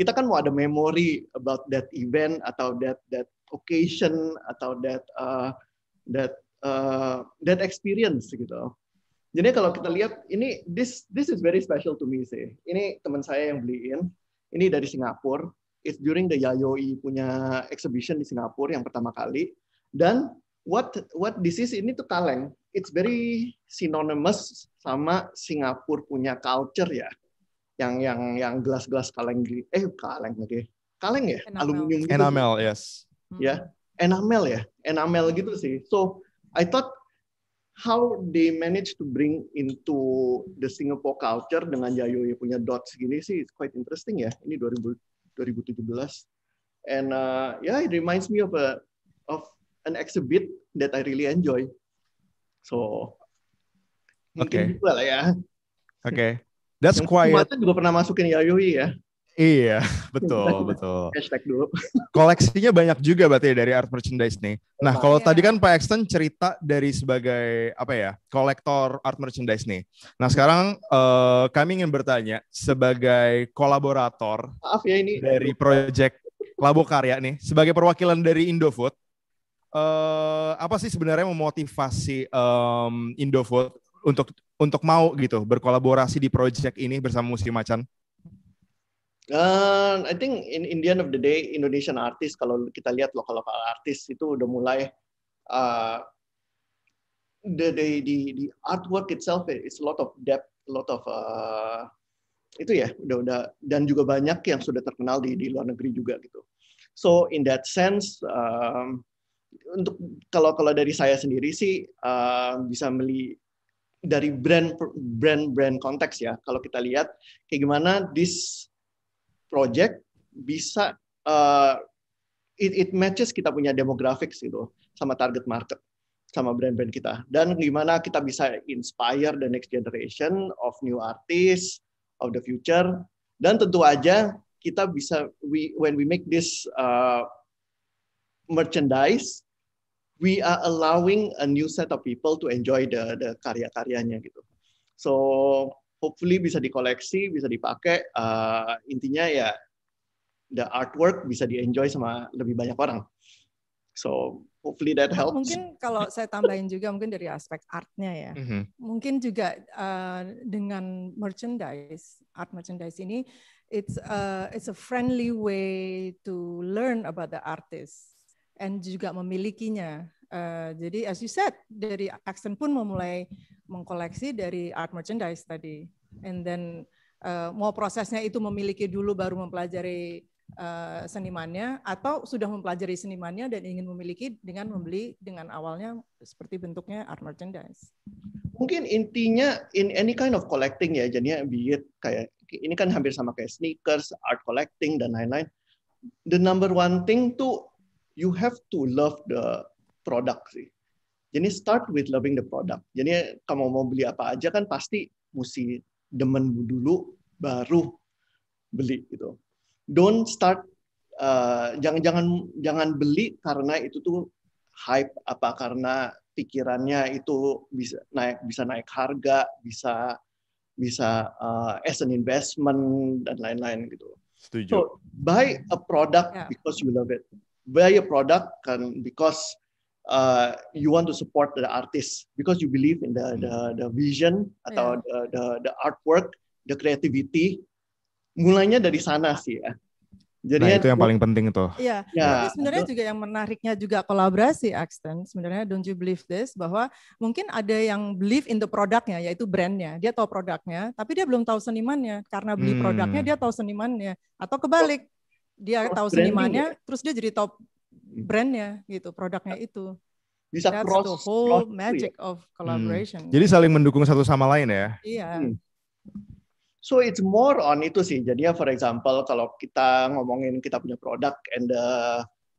kita kan mau ada memory about that event atau that that occasion atau that uh, that uh, that experience gitu jadi kalau kita lihat ini this this is very special to me sih ini teman saya yang beliin ini dari Singapura It's during the Yayoi punya exhibition di Singapura yang pertama kali. Dan what what this is ini tuh kaleng. It's very synonymous sama Singapura punya culture ya. Yang yang yang gelas-gelas kaleng eh kaleng lagi. Kaleng ya, enamel. aluminium gitu. Enamel, yes. Hmm. Ya, enamel ya, enamel gitu sih. So, I thought how they manage to bring into the Singapore culture dengan Yayoi punya dots gini sih it's quite interesting ya. Ini 2000 2017 and uh, yeah it reminds me of a of an exhibit that I really enjoy so okay. mungkin gitu juga lah ya oke okay. that's quiet juga pernah masukin Yayoi ya, ya. Iya, betul, betul. Hashtag dulu. Koleksinya banyak juga berarti ya dari art merchandise nih. Nah, kalau tadi kan Pak Exton cerita dari sebagai apa ya, kolektor art merchandise nih. Nah, sekarang uh, kami ingin bertanya sebagai kolaborator Maaf ya ini dari project Labo Karya nih, sebagai perwakilan dari Indofood, uh, apa sih sebenarnya memotivasi um, Indofood untuk untuk mau gitu berkolaborasi di project ini bersama Musim Macan? Uh, I think in, in the end of the day, Indonesian artist kalau kita lihat lokal-lokal artis itu udah mulai uh, the, the the the artwork itself is a lot of depth, a lot of uh, itu ya udah udah dan juga banyak yang sudah terkenal di di luar negeri juga gitu. So in that sense, um, untuk kalau kalau dari saya sendiri sih uh, bisa beli dari brand brand brand konteks ya. Kalau kita lihat kayak gimana this project bisa uh, it, it matches kita punya demographics gitu sama target market sama brand-brand kita dan gimana kita bisa inspire the next generation of new artists of the future dan tentu aja kita bisa we when we make this uh, merchandise we are allowing a new set of people to enjoy the the karya-karyanya gitu so hopefully bisa dikoleksi, bisa dipakai. Uh, eh, intinya ya the artwork bisa dienjoy sama lebih banyak orang. So hopefully that helps. Mungkin kalau saya tambahin juga mungkin dari aspek artnya ya. Mm-hmm. Mungkin juga uh, dengan merchandise, art merchandise ini, it's a, eh, it's a friendly way to learn about the artist and juga memilikinya Eh, jadi as you said, dari Accent pun memulai mengkoleksi dari art merchandise tadi. And then uh, mau prosesnya itu memiliki dulu baru mempelajari uh, senimannya atau sudah mempelajari senimannya dan ingin memiliki dengan membeli dengan awalnya seperti bentuknya art merchandise. Mungkin intinya in any kind of collecting ya, jadinya biar kayak ini kan hampir sama kayak sneakers, art collecting dan lain-lain. The number one thing tuh you have to love the produk sih. Jadi start with loving the product. Jadi kamu mau beli apa aja kan pasti mesti demen dulu baru beli gitu. Don't start jangan-jangan eh, uh, jangan, beli karena itu tuh hype apa karena pikirannya itu bisa naik bisa naik harga, bisa bisa uh, as an investment dan lain-lain gitu. Setuju. So buy a product yeah. because you love it. Buy a product kan because uh, you want to support the artist because you believe in the hmm. the, the vision atau the, the the artwork, the creativity. Mulanya dari sana sih ya. Jadi nah, ya itu yang paling penting itu. Iya. Ya. Tapi sebenarnya juga yang menariknya juga kolaborasi Axton. Sebenarnya don't you believe this bahwa mungkin ada yang believe in the produknya yaitu brandnya. Dia tahu produknya, tapi dia belum tahu senimannya. Karena beli hmm. produknya dia tahu senimannya atau kebalik. Dia oh, tahu senimannya, ya? terus dia jadi tahu brandnya gitu, produknya itu. Bisa That's cross, the whole cross gitu magic ya. of hmm. collaboration. Hmm. Jadi saling mendukung satu sama lain ya. Iya. Hmm. So it's more on itu sih. Jadi ya, for example kalau kita ngomongin kita punya produk and the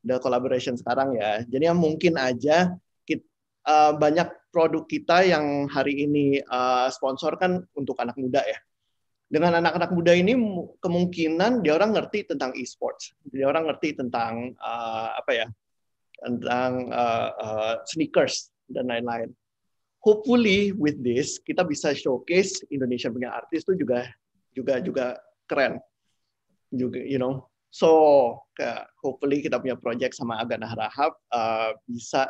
the collaboration sekarang ya. Jadi ya mungkin aja kita, uh, eh, banyak produk kita yang hari ini uh, sponsor kan untuk anak muda ya dengan anak-anak muda ini kemungkinan dia orang ngerti tentang e-sports, dia orang ngerti tentang uh, apa ya, tentang uh, uh, sneakers dan lain-lain. Hopefully with this kita bisa showcase Indonesia punya artis itu juga juga juga keren, juga you know. So hopefully kita punya project sama Agana Harahap uh, bisa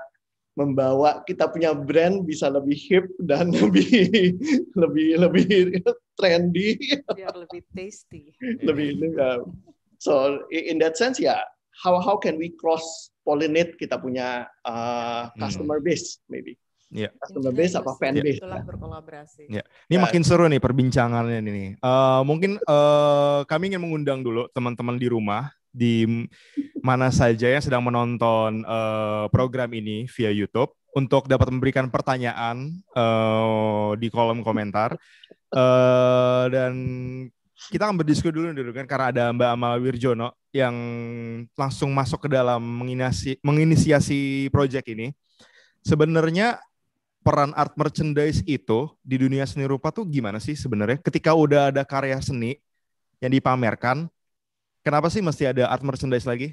membawa kita punya brand bisa lebih hip dan lebih lebih lebih trendy biar lebih tasty lebih yeah. so in that sense ya yeah, how how can we cross pollinate kita punya uh, hmm. customer base maybe Yeah. Customer base apa fan ya. base. berkolaborasi. Yeah. Ini yeah. makin seru nih perbincangannya ini. Uh, eh, mungkin uh, kami ingin mengundang dulu teman-teman di rumah di mana saja yang sedang menonton uh, program ini via YouTube untuk dapat memberikan pertanyaan uh, di kolom komentar uh, dan kita akan berdiskusi dulu dulu kan karena ada Mbak Amal Wirjono yang langsung masuk ke dalam menginasi, menginisiasi proyek ini. Sebenarnya peran art merchandise itu di dunia seni rupa tuh gimana sih sebenarnya? Ketika udah ada karya seni yang dipamerkan, Kenapa sih mesti ada art merchandise lagi?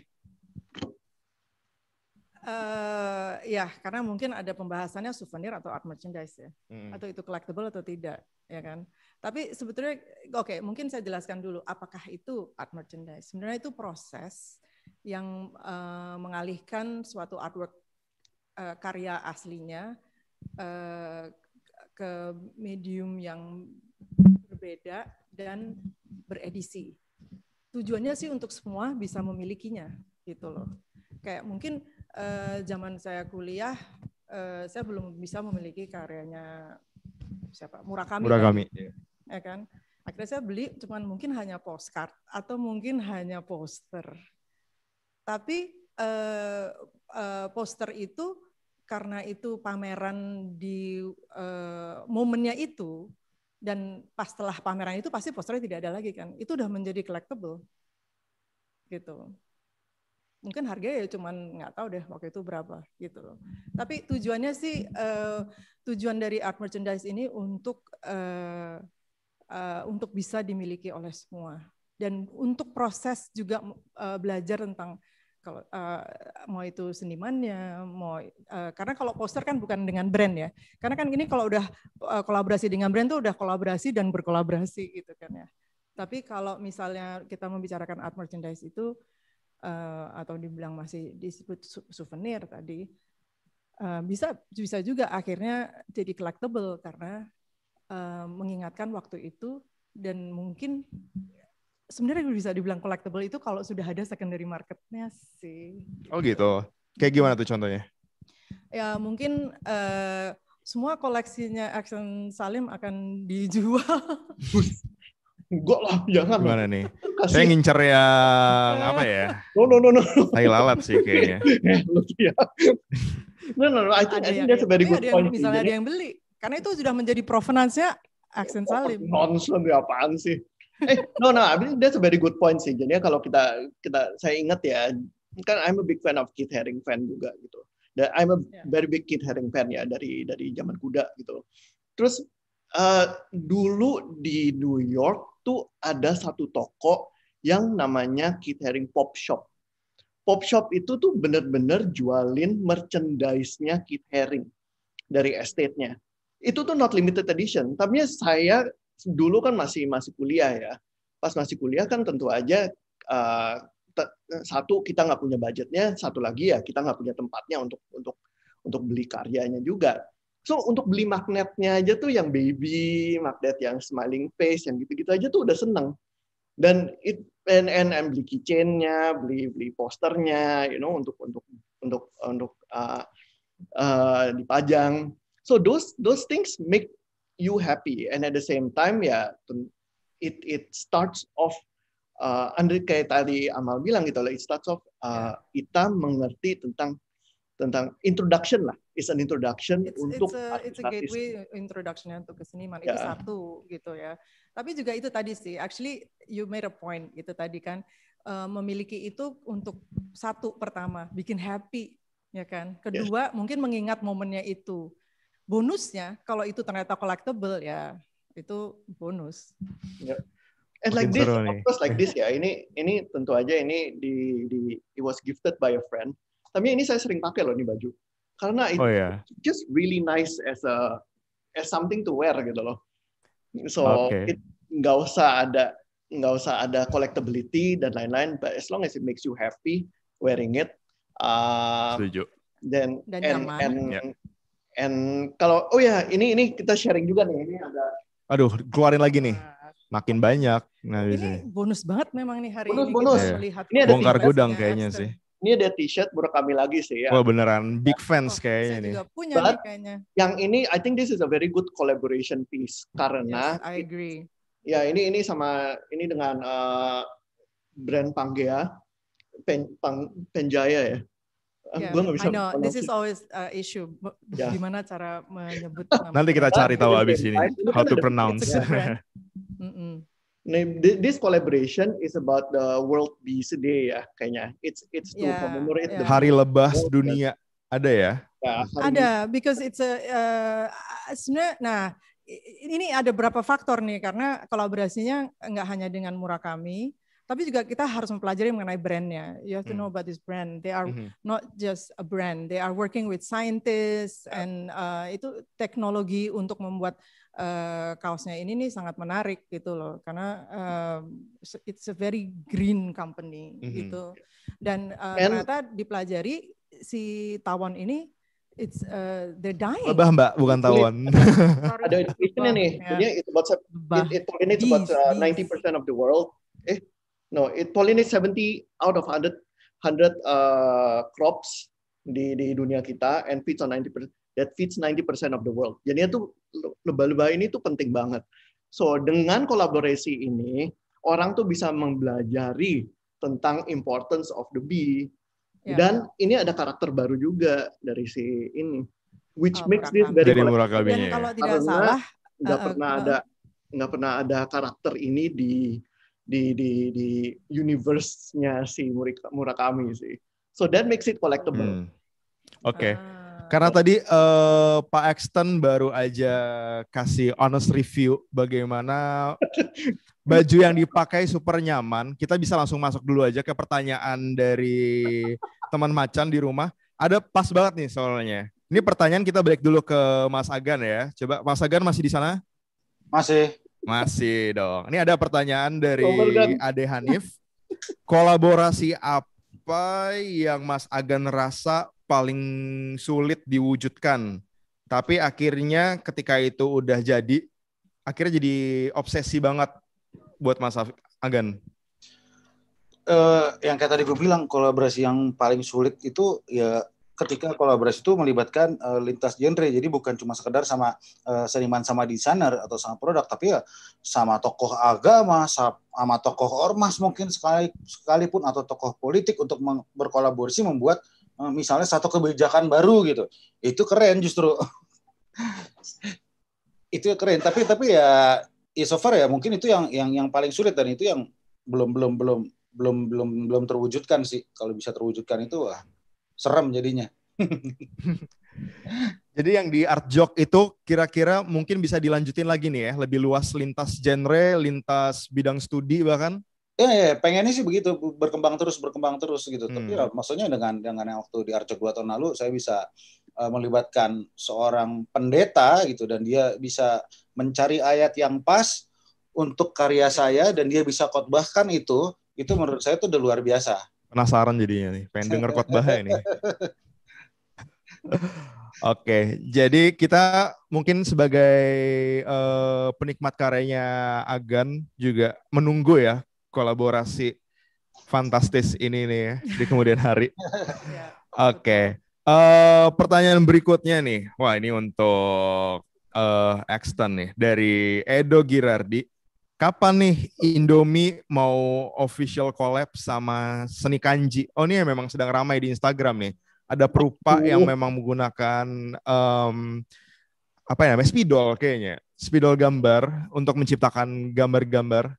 Uh, ya, karena mungkin ada pembahasannya souvenir atau art merchandise ya, hmm. atau itu collectible atau tidak, ya kan? Tapi sebetulnya, oke, okay, mungkin saya jelaskan dulu apakah itu art merchandise. Sebenarnya itu proses yang uh, mengalihkan suatu artwork uh, karya aslinya uh, ke medium yang berbeda dan beredisi tujuannya sih untuk semua bisa memilikinya gitu loh. Kayak mungkin eh, zaman saya kuliah eh, saya belum bisa memiliki karyanya siapa murah Murakami. Murakami. Kan? Iya. Ya kan. Akhirnya saya beli cuman mungkin hanya postcard atau mungkin hanya poster. Tapi eh, eh, poster itu karena itu pameran di eh, momennya itu dan pas setelah pameran itu pasti posternya tidak ada lagi kan. Itu udah menjadi collectible. Gitu. Mungkin harganya ya cuman nggak tahu deh waktu itu berapa gitu loh. Tapi tujuannya sih uh, tujuan dari art merchandise ini untuk uh, uh, untuk bisa dimiliki oleh semua dan untuk proses juga uh, belajar tentang kalau uh, mau itu senimannya mau uh, karena kalau poster kan bukan dengan brand ya karena kan ini kalau udah uh, kolaborasi dengan brand tuh udah kolaborasi dan berkolaborasi gitu kan ya tapi kalau misalnya kita membicarakan art merchandise itu uh, atau dibilang masih disebut souvenir tadi uh, bisa bisa juga akhirnya jadi collectible karena uh, mengingatkan waktu itu dan mungkin sebenarnya bisa dibilang collectible itu kalau sudah ada secondary marketnya sih. Oh gitu. Kayak gimana tuh contohnya? Ya mungkin uh, semua koleksinya Action Salim akan dijual. Enggak lah, jangan. Gimana nih? Kasih. Saya ngincer yang apa ya? No, no, no, no. Tai lalat sih kayaknya. ya. no, no, no. I think, ada yang, that's a very good point. Misalnya ada yang beli. Karena itu sudah menjadi provenance-nya Aksen Salim. Oh, nonsense, ya apaan sih? eh, no, no, I mean that's a very good point sih. jadi ya, kalau kita kita saya ingat ya, kan I'm a big fan of Keith Haring fan juga gitu. Dan I'm a yeah. very big Keith Haring fan ya dari dari zaman kuda gitu. Terus uh, dulu di New York tuh ada satu toko yang namanya Keith Haring Pop Shop. Pop Shop itu tuh bener-bener jualin merchandise-nya Keith Haring dari estate-nya. Itu tuh not limited edition. Tapi ya saya dulu kan masih masih kuliah ya. Pas masih kuliah kan tentu aja uh, satu kita nggak punya budgetnya, satu lagi ya kita nggak punya tempatnya untuk untuk untuk beli karyanya juga. So untuk beli magnetnya aja tuh yang baby, magnet yang smiling face, yang gitu-gitu aja tuh udah seneng. Dan it and, and, and beli keychainnya, beli beli posternya, you know untuk untuk untuk untuk uh, uh, dipajang. So those those things make you happy and at the same time ya it it starts off uh, under kayak tadi Amal bilang gitu loh it starts off uh, kita mengerti tentang tentang introduction lah is an introduction it's, untuk it's a, it's a gateway introductionnya untuk keseniman yeah. itu satu gitu ya tapi juga itu tadi sih actually you made a point gitu tadi kan uh, memiliki itu untuk satu pertama bikin happy ya kan kedua yes. mungkin mengingat momennya itu bonusnya kalau itu ternyata collectible ya itu bonus. Yeah. And like this, of course like this ya. Ini ini tentu aja ini di di it was gifted by a friend. Tapi ini saya sering pakai loh ini baju. Karena itu oh, yeah. just really nice as a as something to wear gitu loh. So okay. it nggak usah ada nggak usah ada collectability dan lain-lain, but as long as it makes you happy wearing it, uh, Setuju. Then, dan and, and ya. And kalau oh ya ini ini kita sharing juga nih ini ada. Aduh keluarin lagi nih. Makin banyak. Nah, ini bonus banget memang nih hari bonus, ini. Bonus bonus. Iya. ini ada bongkar gudang iya. kayaknya sih. Ini ada t-shirt baru kami lagi sih ya. Wah oh, beneran big oh, fans oh, kayaknya nih. punya But, Yang ini I think this is a very good collaboration piece karena yes, I agree. Ya ini ini sama ini dengan uh, brand Pangea Pen, Pang, Penjaya ya yeah, gue bisa. I know. This is always uh, issue. Yeah. Gimana cara menyebut nama? Nanti kita cari tahu abis kan ini. How to pronounce. Nah, this collaboration is about the World Bees Day ya kayaknya. It's it's to yeah, commemorate yeah. the Hari Lebah Dunia. Ada ya? ya ada because it's a uh, sebenarnya nah ini ada berapa faktor nih karena kolaborasinya nggak hanya dengan Murakami, tapi juga kita harus mempelajari mengenai brandnya. You have to hmm. know about this brand. They are mm-hmm. not just a brand. They are working with scientists and uh, itu teknologi untuk membuat uh, kaosnya ini nih sangat menarik gitu loh. Karena uh, it's a very green company mm-hmm. gitu. Dan uh, and, ternyata dipelajari si tawon ini it's uh, they're dying. Bah, mbak, bukan tawon. Ada ini nih. Ini itu buat about itu uh, of the world. Eh, No, it pollinates 70 out of 100 100 uh, crops di di dunia kita and feeds on 90 that feeds 90% of the world. Jadi itu lebah-lebah ini tuh penting banget. So dengan kolaborasi ini orang tuh bisa mempelajari tentang importance of the bee yeah. dan ini ada karakter baru juga dari si ini which oh, makes this very dari Murakami. Dan kalau ya. tidak Karena salah nggak uh, pernah uh, ada nggak pernah ada karakter ini di di di di universe-nya si Murakami sih. So that makes it collectible. Hmm. Oke. Okay. Uh. Karena tadi uh, Pak Exton baru aja kasih honest review bagaimana baju yang dipakai super nyaman. Kita bisa langsung masuk dulu aja ke pertanyaan dari teman macan di rumah. Ada pas banget nih soalnya. Ini pertanyaan kita balik dulu ke Mas Agan ya. Coba Mas Agan masih di sana? Masih. Masih dong. Ini ada pertanyaan dari Ade Hanif. Kolaborasi apa yang Mas Agan rasa paling sulit diwujudkan? Tapi akhirnya ketika itu udah jadi, akhirnya jadi obsesi banget buat Mas Agan. Uh, yang kayak tadi gue bilang kolaborasi yang paling sulit itu ya ketika kolaborasi itu melibatkan uh, lintas genre jadi bukan cuma sekedar sama uh, seniman sama desainer atau sama produk tapi ya sama tokoh agama sama tokoh ormas mungkin sekali sekalipun atau tokoh politik untuk berkolaborasi membuat uh, misalnya satu kebijakan baru gitu itu keren justru itu keren tapi tapi ya isover ya, ya mungkin itu yang yang yang paling sulit dan itu yang belum belum belum belum belum belum terwujudkan sih kalau bisa terwujudkan itu wah serem jadinya. Jadi yang di art jok itu kira-kira mungkin bisa dilanjutin lagi nih ya, lebih luas lintas genre, lintas bidang studi bahkan. Ya, ya pengennya sih begitu berkembang terus berkembang terus gitu. Hmm. Tapi ya, maksudnya dengan dengan yang waktu di art dua tahun lalu saya bisa uh, melibatkan seorang pendeta gitu dan dia bisa mencari ayat yang pas untuk karya saya dan dia bisa khotbahkan itu, itu menurut saya itu udah luar biasa Penasaran jadinya nih, pengen denger khotbah ini. Oke, jadi kita mungkin sebagai uh, penikmat karyanya Agan juga menunggu ya kolaborasi fantastis ini nih ya, di kemudian hari. Iya. Oke. Okay. Uh, eh, pertanyaan berikutnya nih. Wah, ini untuk uh, Exton nih dari Edo Girardi kapan nih Indomie mau official collab sama seni kanji? Oh ini ya memang sedang ramai di Instagram nih. Ada perupa yang memang menggunakan um, apa ya namanya spidol kayaknya, spidol gambar untuk menciptakan gambar-gambar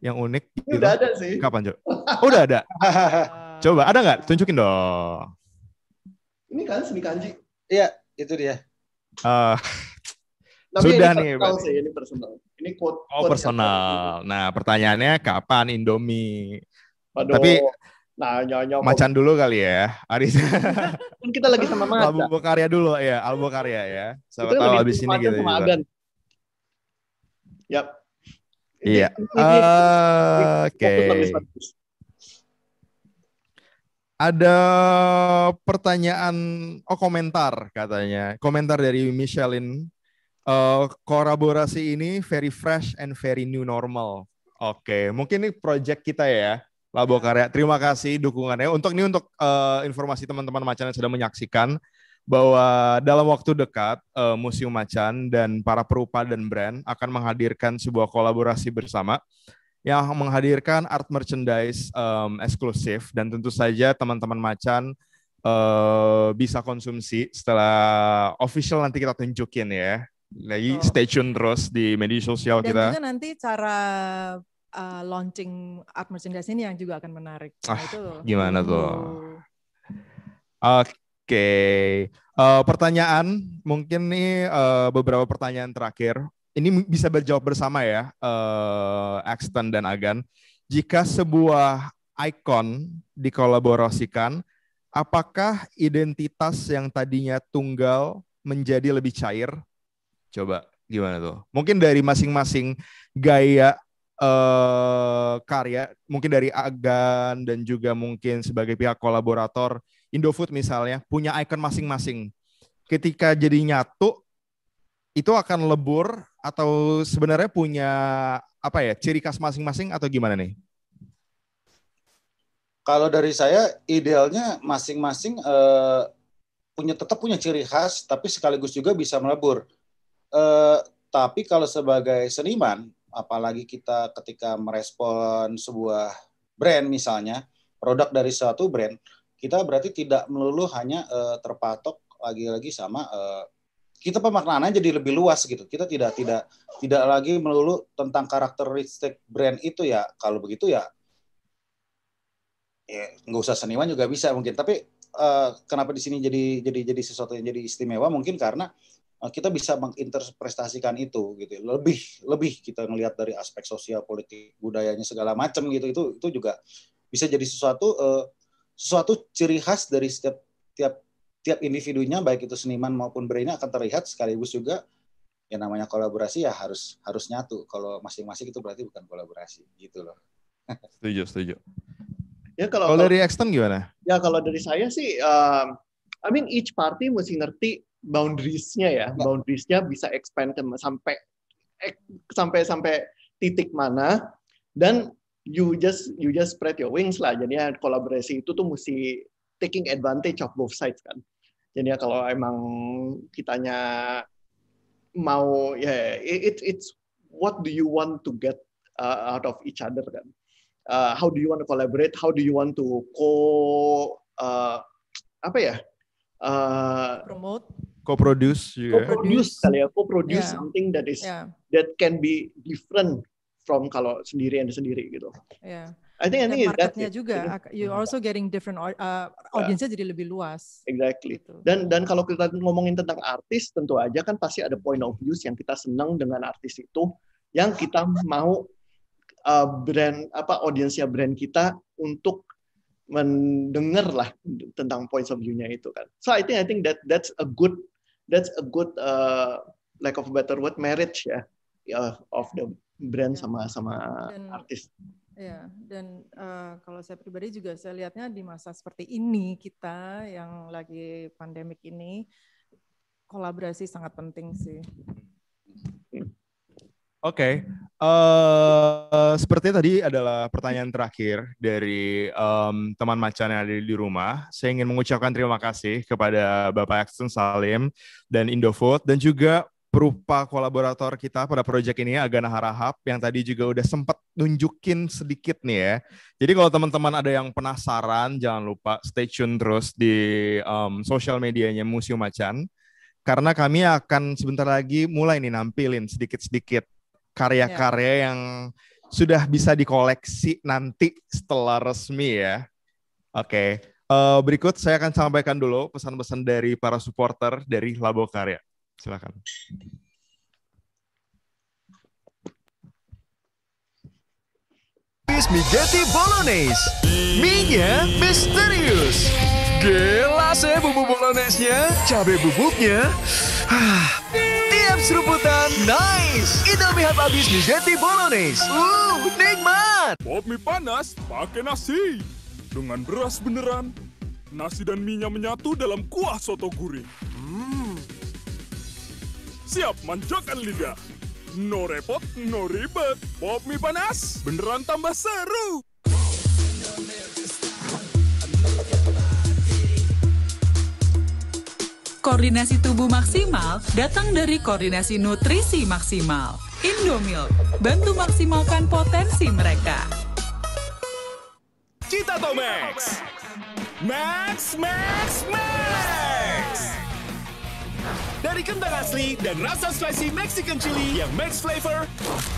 yang unik. Gitu. Udah ada sih. Kapan coba? Oh, udah ada. Coba ada nggak? Tunjukin dong. Ini kan seni kanji. Iya, itu dia. Uh, Tapi Sudah ini nih. Sih, ini personal. Ini quote, quote oh, personal. Ya. Nah, pertanyaannya kapan Indomie? Waduh. Tapi Nah, nyonya Macan dulu kali ya, Aris. kan kita lagi sama Macan. Album karya dulu ya, album karya ya. Sama tahu abis ini gitu. Sama Agan. Yap. Iya. Oke. Ada pertanyaan, oh komentar katanya. Komentar dari Michelin uh, kolaborasi ini very fresh and very new normal. Oke, okay. mungkin ini project kita ya, Labo Karya. Terima kasih dukungannya. Untuk ini untuk uh, informasi teman-teman macan yang sudah menyaksikan bahwa dalam waktu dekat uh, Museum Macan dan para perupa dan brand akan menghadirkan sebuah kolaborasi bersama yang menghadirkan art merchandise um, eksklusif dan tentu saja teman-teman macan uh, bisa konsumsi setelah official nanti kita tunjukin ya. Lagi so, stay tune terus di media sosial dan kita. Dan juga nanti cara uh, launching art merchandise ini yang juga akan menarik. Nah, ah, itu gimana tuh? Gitu. Oke. Okay. Uh, pertanyaan mungkin nih uh, beberapa pertanyaan terakhir. Ini bisa berjawab bersama ya, uh, Axton dan Agan. Jika sebuah ikon dikolaborasikan, apakah identitas yang tadinya tunggal menjadi lebih cair Coba gimana tuh? Mungkin dari masing-masing gaya uh, karya, mungkin dari Agan dan juga mungkin sebagai pihak kolaborator Indofood misalnya punya ikon masing-masing. Ketika jadi nyatu itu akan lebur atau sebenarnya punya apa ya ciri khas masing-masing atau gimana nih? Kalau dari saya idealnya masing-masing uh, punya tetap punya ciri khas tapi sekaligus juga bisa melebur Eh, tapi kalau sebagai seniman, apalagi kita ketika merespon sebuah brand misalnya, produk dari suatu brand, kita berarti tidak melulu hanya eh, terpatok lagi-lagi sama eh, kita pemaknaannya jadi lebih luas gitu. Kita tidak tidak tidak lagi melulu tentang karakteristik brand itu ya. Kalau begitu ya ya nggak usah seniman juga bisa mungkin. Tapi uh, kenapa di sini jadi jadi jadi sesuatu yang jadi istimewa mungkin karena Eh, kita bisa menginterpretasikan itu gitu lebih lebih kita melihat dari aspek sosial politik budayanya segala macam gitu itu itu juga bisa jadi sesuatu uh, sesuatu ciri khas dari setiap tiap tiap individunya baik itu seniman maupun brand akan terlihat sekaligus juga yang namanya kolaborasi ya harus harus nyatu kalau masing-masing itu berarti bukan kolaborasi gitu loh setuju setuju ya kalau, kalau dari ekstern gimana ya kalau dari saya sih um, I mean each party mesti ngerti boundaries-nya ya, iya. boundaries-nya bisa expand ke sampai sampai sampai titik mana dan you just you just spread your wings lah. jadi kolaborasi itu tuh mesti taking advantage of both sides kan. Jadinya kalau emang kitanya mau ya yeah, it, it's what do you want to get uh, out of each other kan. Uh, how do you want to collaborate? How do you want to co uh, apa ya? Uh, promote co-produce juga. Co-produce kali ya, co-produce yeah. something that is yeah. that can be different from kalau sendiri and sendiri gitu. Yeah. I think I think marketnya that, juga you hmm. also getting different uh, nya yeah. jadi lebih luas. Exactly. Gitu. Dan dan kalau kita ngomongin tentang artis tentu aja kan pasti ada point of views yang kita senang dengan artis itu yang kita mau uh, brand apa audiensnya brand kita untuk mendengar lah tentang points of view-nya itu kan. So I think I think that that's a good that's a good uh, lack of better word marriage ya yeah, of the brand sama sama dan, artis. Ya, dan uh, kalau saya pribadi juga saya lihatnya di masa seperti ini kita yang lagi pandemik ini kolaborasi sangat penting sih. Oke, okay. uh, eh, seperti tadi adalah pertanyaan terakhir dari um, teman macan yang ada di rumah. Saya ingin mengucapkan terima kasih kepada Bapak Aksen Salim dan Indofood dan juga perupa kolaborator kita pada proyek ini Agana Harahap yang tadi juga udah sempat nunjukin sedikit nih ya. Jadi kalau teman-teman ada yang penasaran jangan lupa stay tune terus di um, sosial medianya Museum Macan karena kami akan sebentar lagi mulai nih nampilin sedikit-sedikit karya-karya ya. yang sudah bisa dikoleksi nanti setelah resmi ya. Oke, okay. uh, eh, berikut saya akan sampaikan dulu pesan-pesan dari para supporter dari Labo Karya. Silakan. Spaghetti Bolognese. Mie-nya misterius. gelas bumbu bolognese-nya, cabai bubuknya. Ah, tiap seruputan Nice! Indomie Hot Abis Giuseppe Bolognese. Uh, nikmat! Bob mie panas pakai nasi. Dengan beras beneran, nasi dan minyak menyatu dalam kuah soto gurih. Hmm. Siap, manjakan lidah. No repot, no ribet. Bob mie panas, beneran tambah seru. Koordinasi tubuh maksimal datang dari koordinasi nutrisi maksimal. Indomilk, bantu maksimalkan potensi mereka. Cita To Max, Max, Max. Max. Dari kentang asli dan rasa spicy Mexican chili yang max flavor,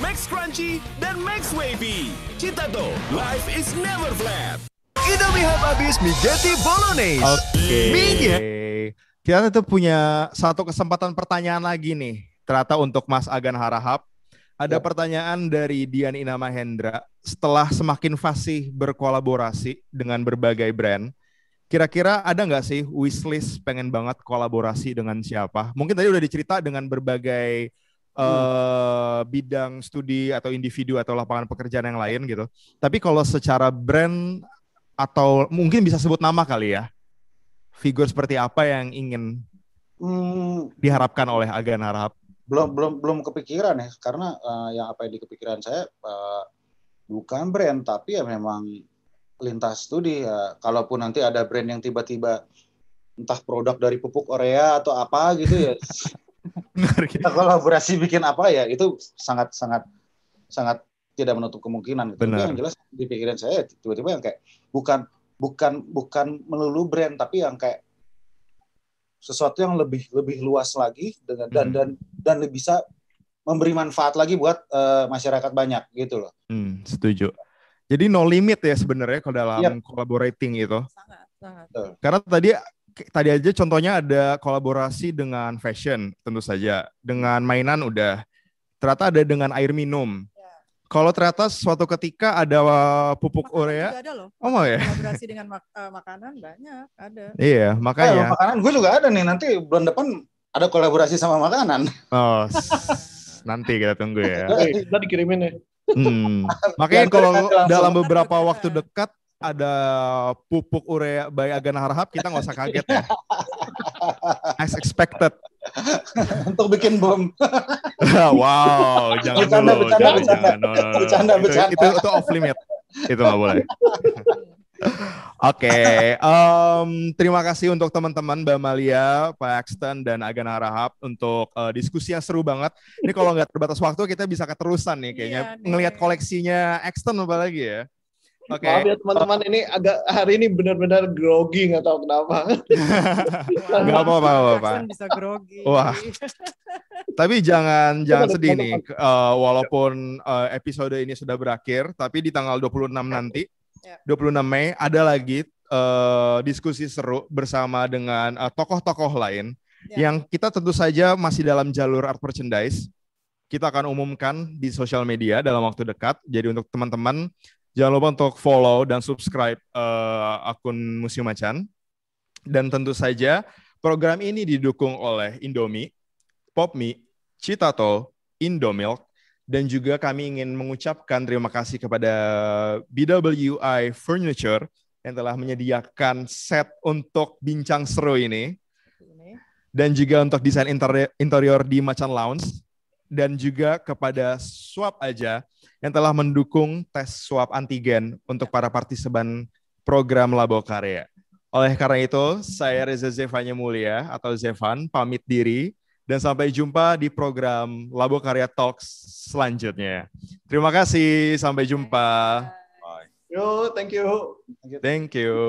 max crunchy, dan max wavy. Cita To, life is never flat. Indomie Hub habis mie Bolognese. Oke. Okay. Mie kita tetap punya satu kesempatan pertanyaan lagi nih, ternyata untuk Mas Agan Harahap. Ada ya. pertanyaan dari Dian Inama Hendra. Setelah semakin fasih berkolaborasi dengan berbagai brand, kira-kira ada nggak sih wishlist pengen banget kolaborasi dengan siapa? Mungkin tadi udah dicerita dengan berbagai Uh, bidang studi atau individu atau lapangan pekerjaan yang lain gitu. Tapi kalau secara brand atau mungkin bisa sebut nama kali ya figur seperti apa yang ingin hmm. diharapkan oleh agen Harap? Belum belum belum kepikiran ya karena uh, yang apa yang di kepikiran saya uh, bukan brand tapi ya memang lintas studi ya. Kalaupun nanti ada brand yang tiba-tiba entah produk dari pupuk Korea atau apa gitu ya. Kita kolaborasi bikin apa ya itu sangat sangat sangat tidak menutup kemungkinan. Gitu. Benar. Tapi yang jelas di pikiran saya tiba-tiba yang kayak bukan bukan bukan melulu brand tapi yang kayak sesuatu yang lebih lebih luas lagi dengan dan hmm. dan dan lebih bisa memberi manfaat lagi buat uh, masyarakat banyak gitu loh. Hmm, setuju. Jadi no limit ya sebenarnya kalau dalam yep. Iya. collaborating itu. Sangat, sangat. Karena tadi tadi aja contohnya ada kolaborasi dengan fashion tentu saja, dengan mainan udah. Ternyata ada dengan air minum. Kalau ternyata suatu ketika ada uh, pupuk makanan urea. ada loh. Oh mau ya? Kolaborasi dengan mak uh, makanan banyak, ada. Iya, makanya. Oh, makanan gue juga ada nih, nanti bulan depan ada kolaborasi sama makanan. Oh, nanti kita tunggu ya. Eh, kita dikirimin ya. Hmm. Makanya kalau dalam beberapa waktu dekat ada pupuk urea bayi Agan Harhab, kita nggak usah kaget ya. As expected. Untuk bikin bom. wow, jangan bercanda, dulu. Bercanda, jangan, bercanda, jangan. No, no, no. bercanda, bercanda. Itu, itu, itu off limit. Itu nggak boleh. Oke, okay. um, terima kasih untuk teman-teman Mbak Malia, Pak Axton, dan Agan Harahap untuk uh, diskusi yang seru banget. Ini kalau nggak terbatas waktu kita bisa keterusan nih kayaknya. Yeah, Ngelihat koleksinya Axton apa lagi ya? Okay. Maaf ya teman-teman, ini agak hari ini benar-benar grogi nggak tahu kenapa. Gak mau apa apa. Bisa grogi. Wah. tapi jangan jangan sedih nih. Uh, walaupun uh, episode ini sudah berakhir, tapi di tanggal 26 iya. nanti, 26 iya. Mei ada lagi uh, diskusi seru bersama dengan tokoh-tokoh uh, lain yeah. yang kita tentu saja masih dalam jalur art merchandise. Kita akan umumkan di sosial media dalam waktu dekat. Jadi untuk teman-teman Jangan lupa untuk follow dan subscribe uh, akun Museum Macan. Dan tentu saja program ini didukung oleh Indomie, Popmi, Citato, Indomilk, dan juga kami ingin mengucapkan terima kasih kepada BWI Furniture yang telah menyediakan set untuk bincang seru ini. Dan juga untuk desain interior di Macan Lounge. Dan juga kepada Swap Aja yang telah mendukung tes swab antigen untuk para partisipan program Labo Karya. Oleh karena itu, saya Reza Zevanya Mulia atau Zevan pamit diri dan sampai jumpa di program Labo Karya Talks selanjutnya. Terima kasih, sampai jumpa. Bye. Yo, thank you. Thank you.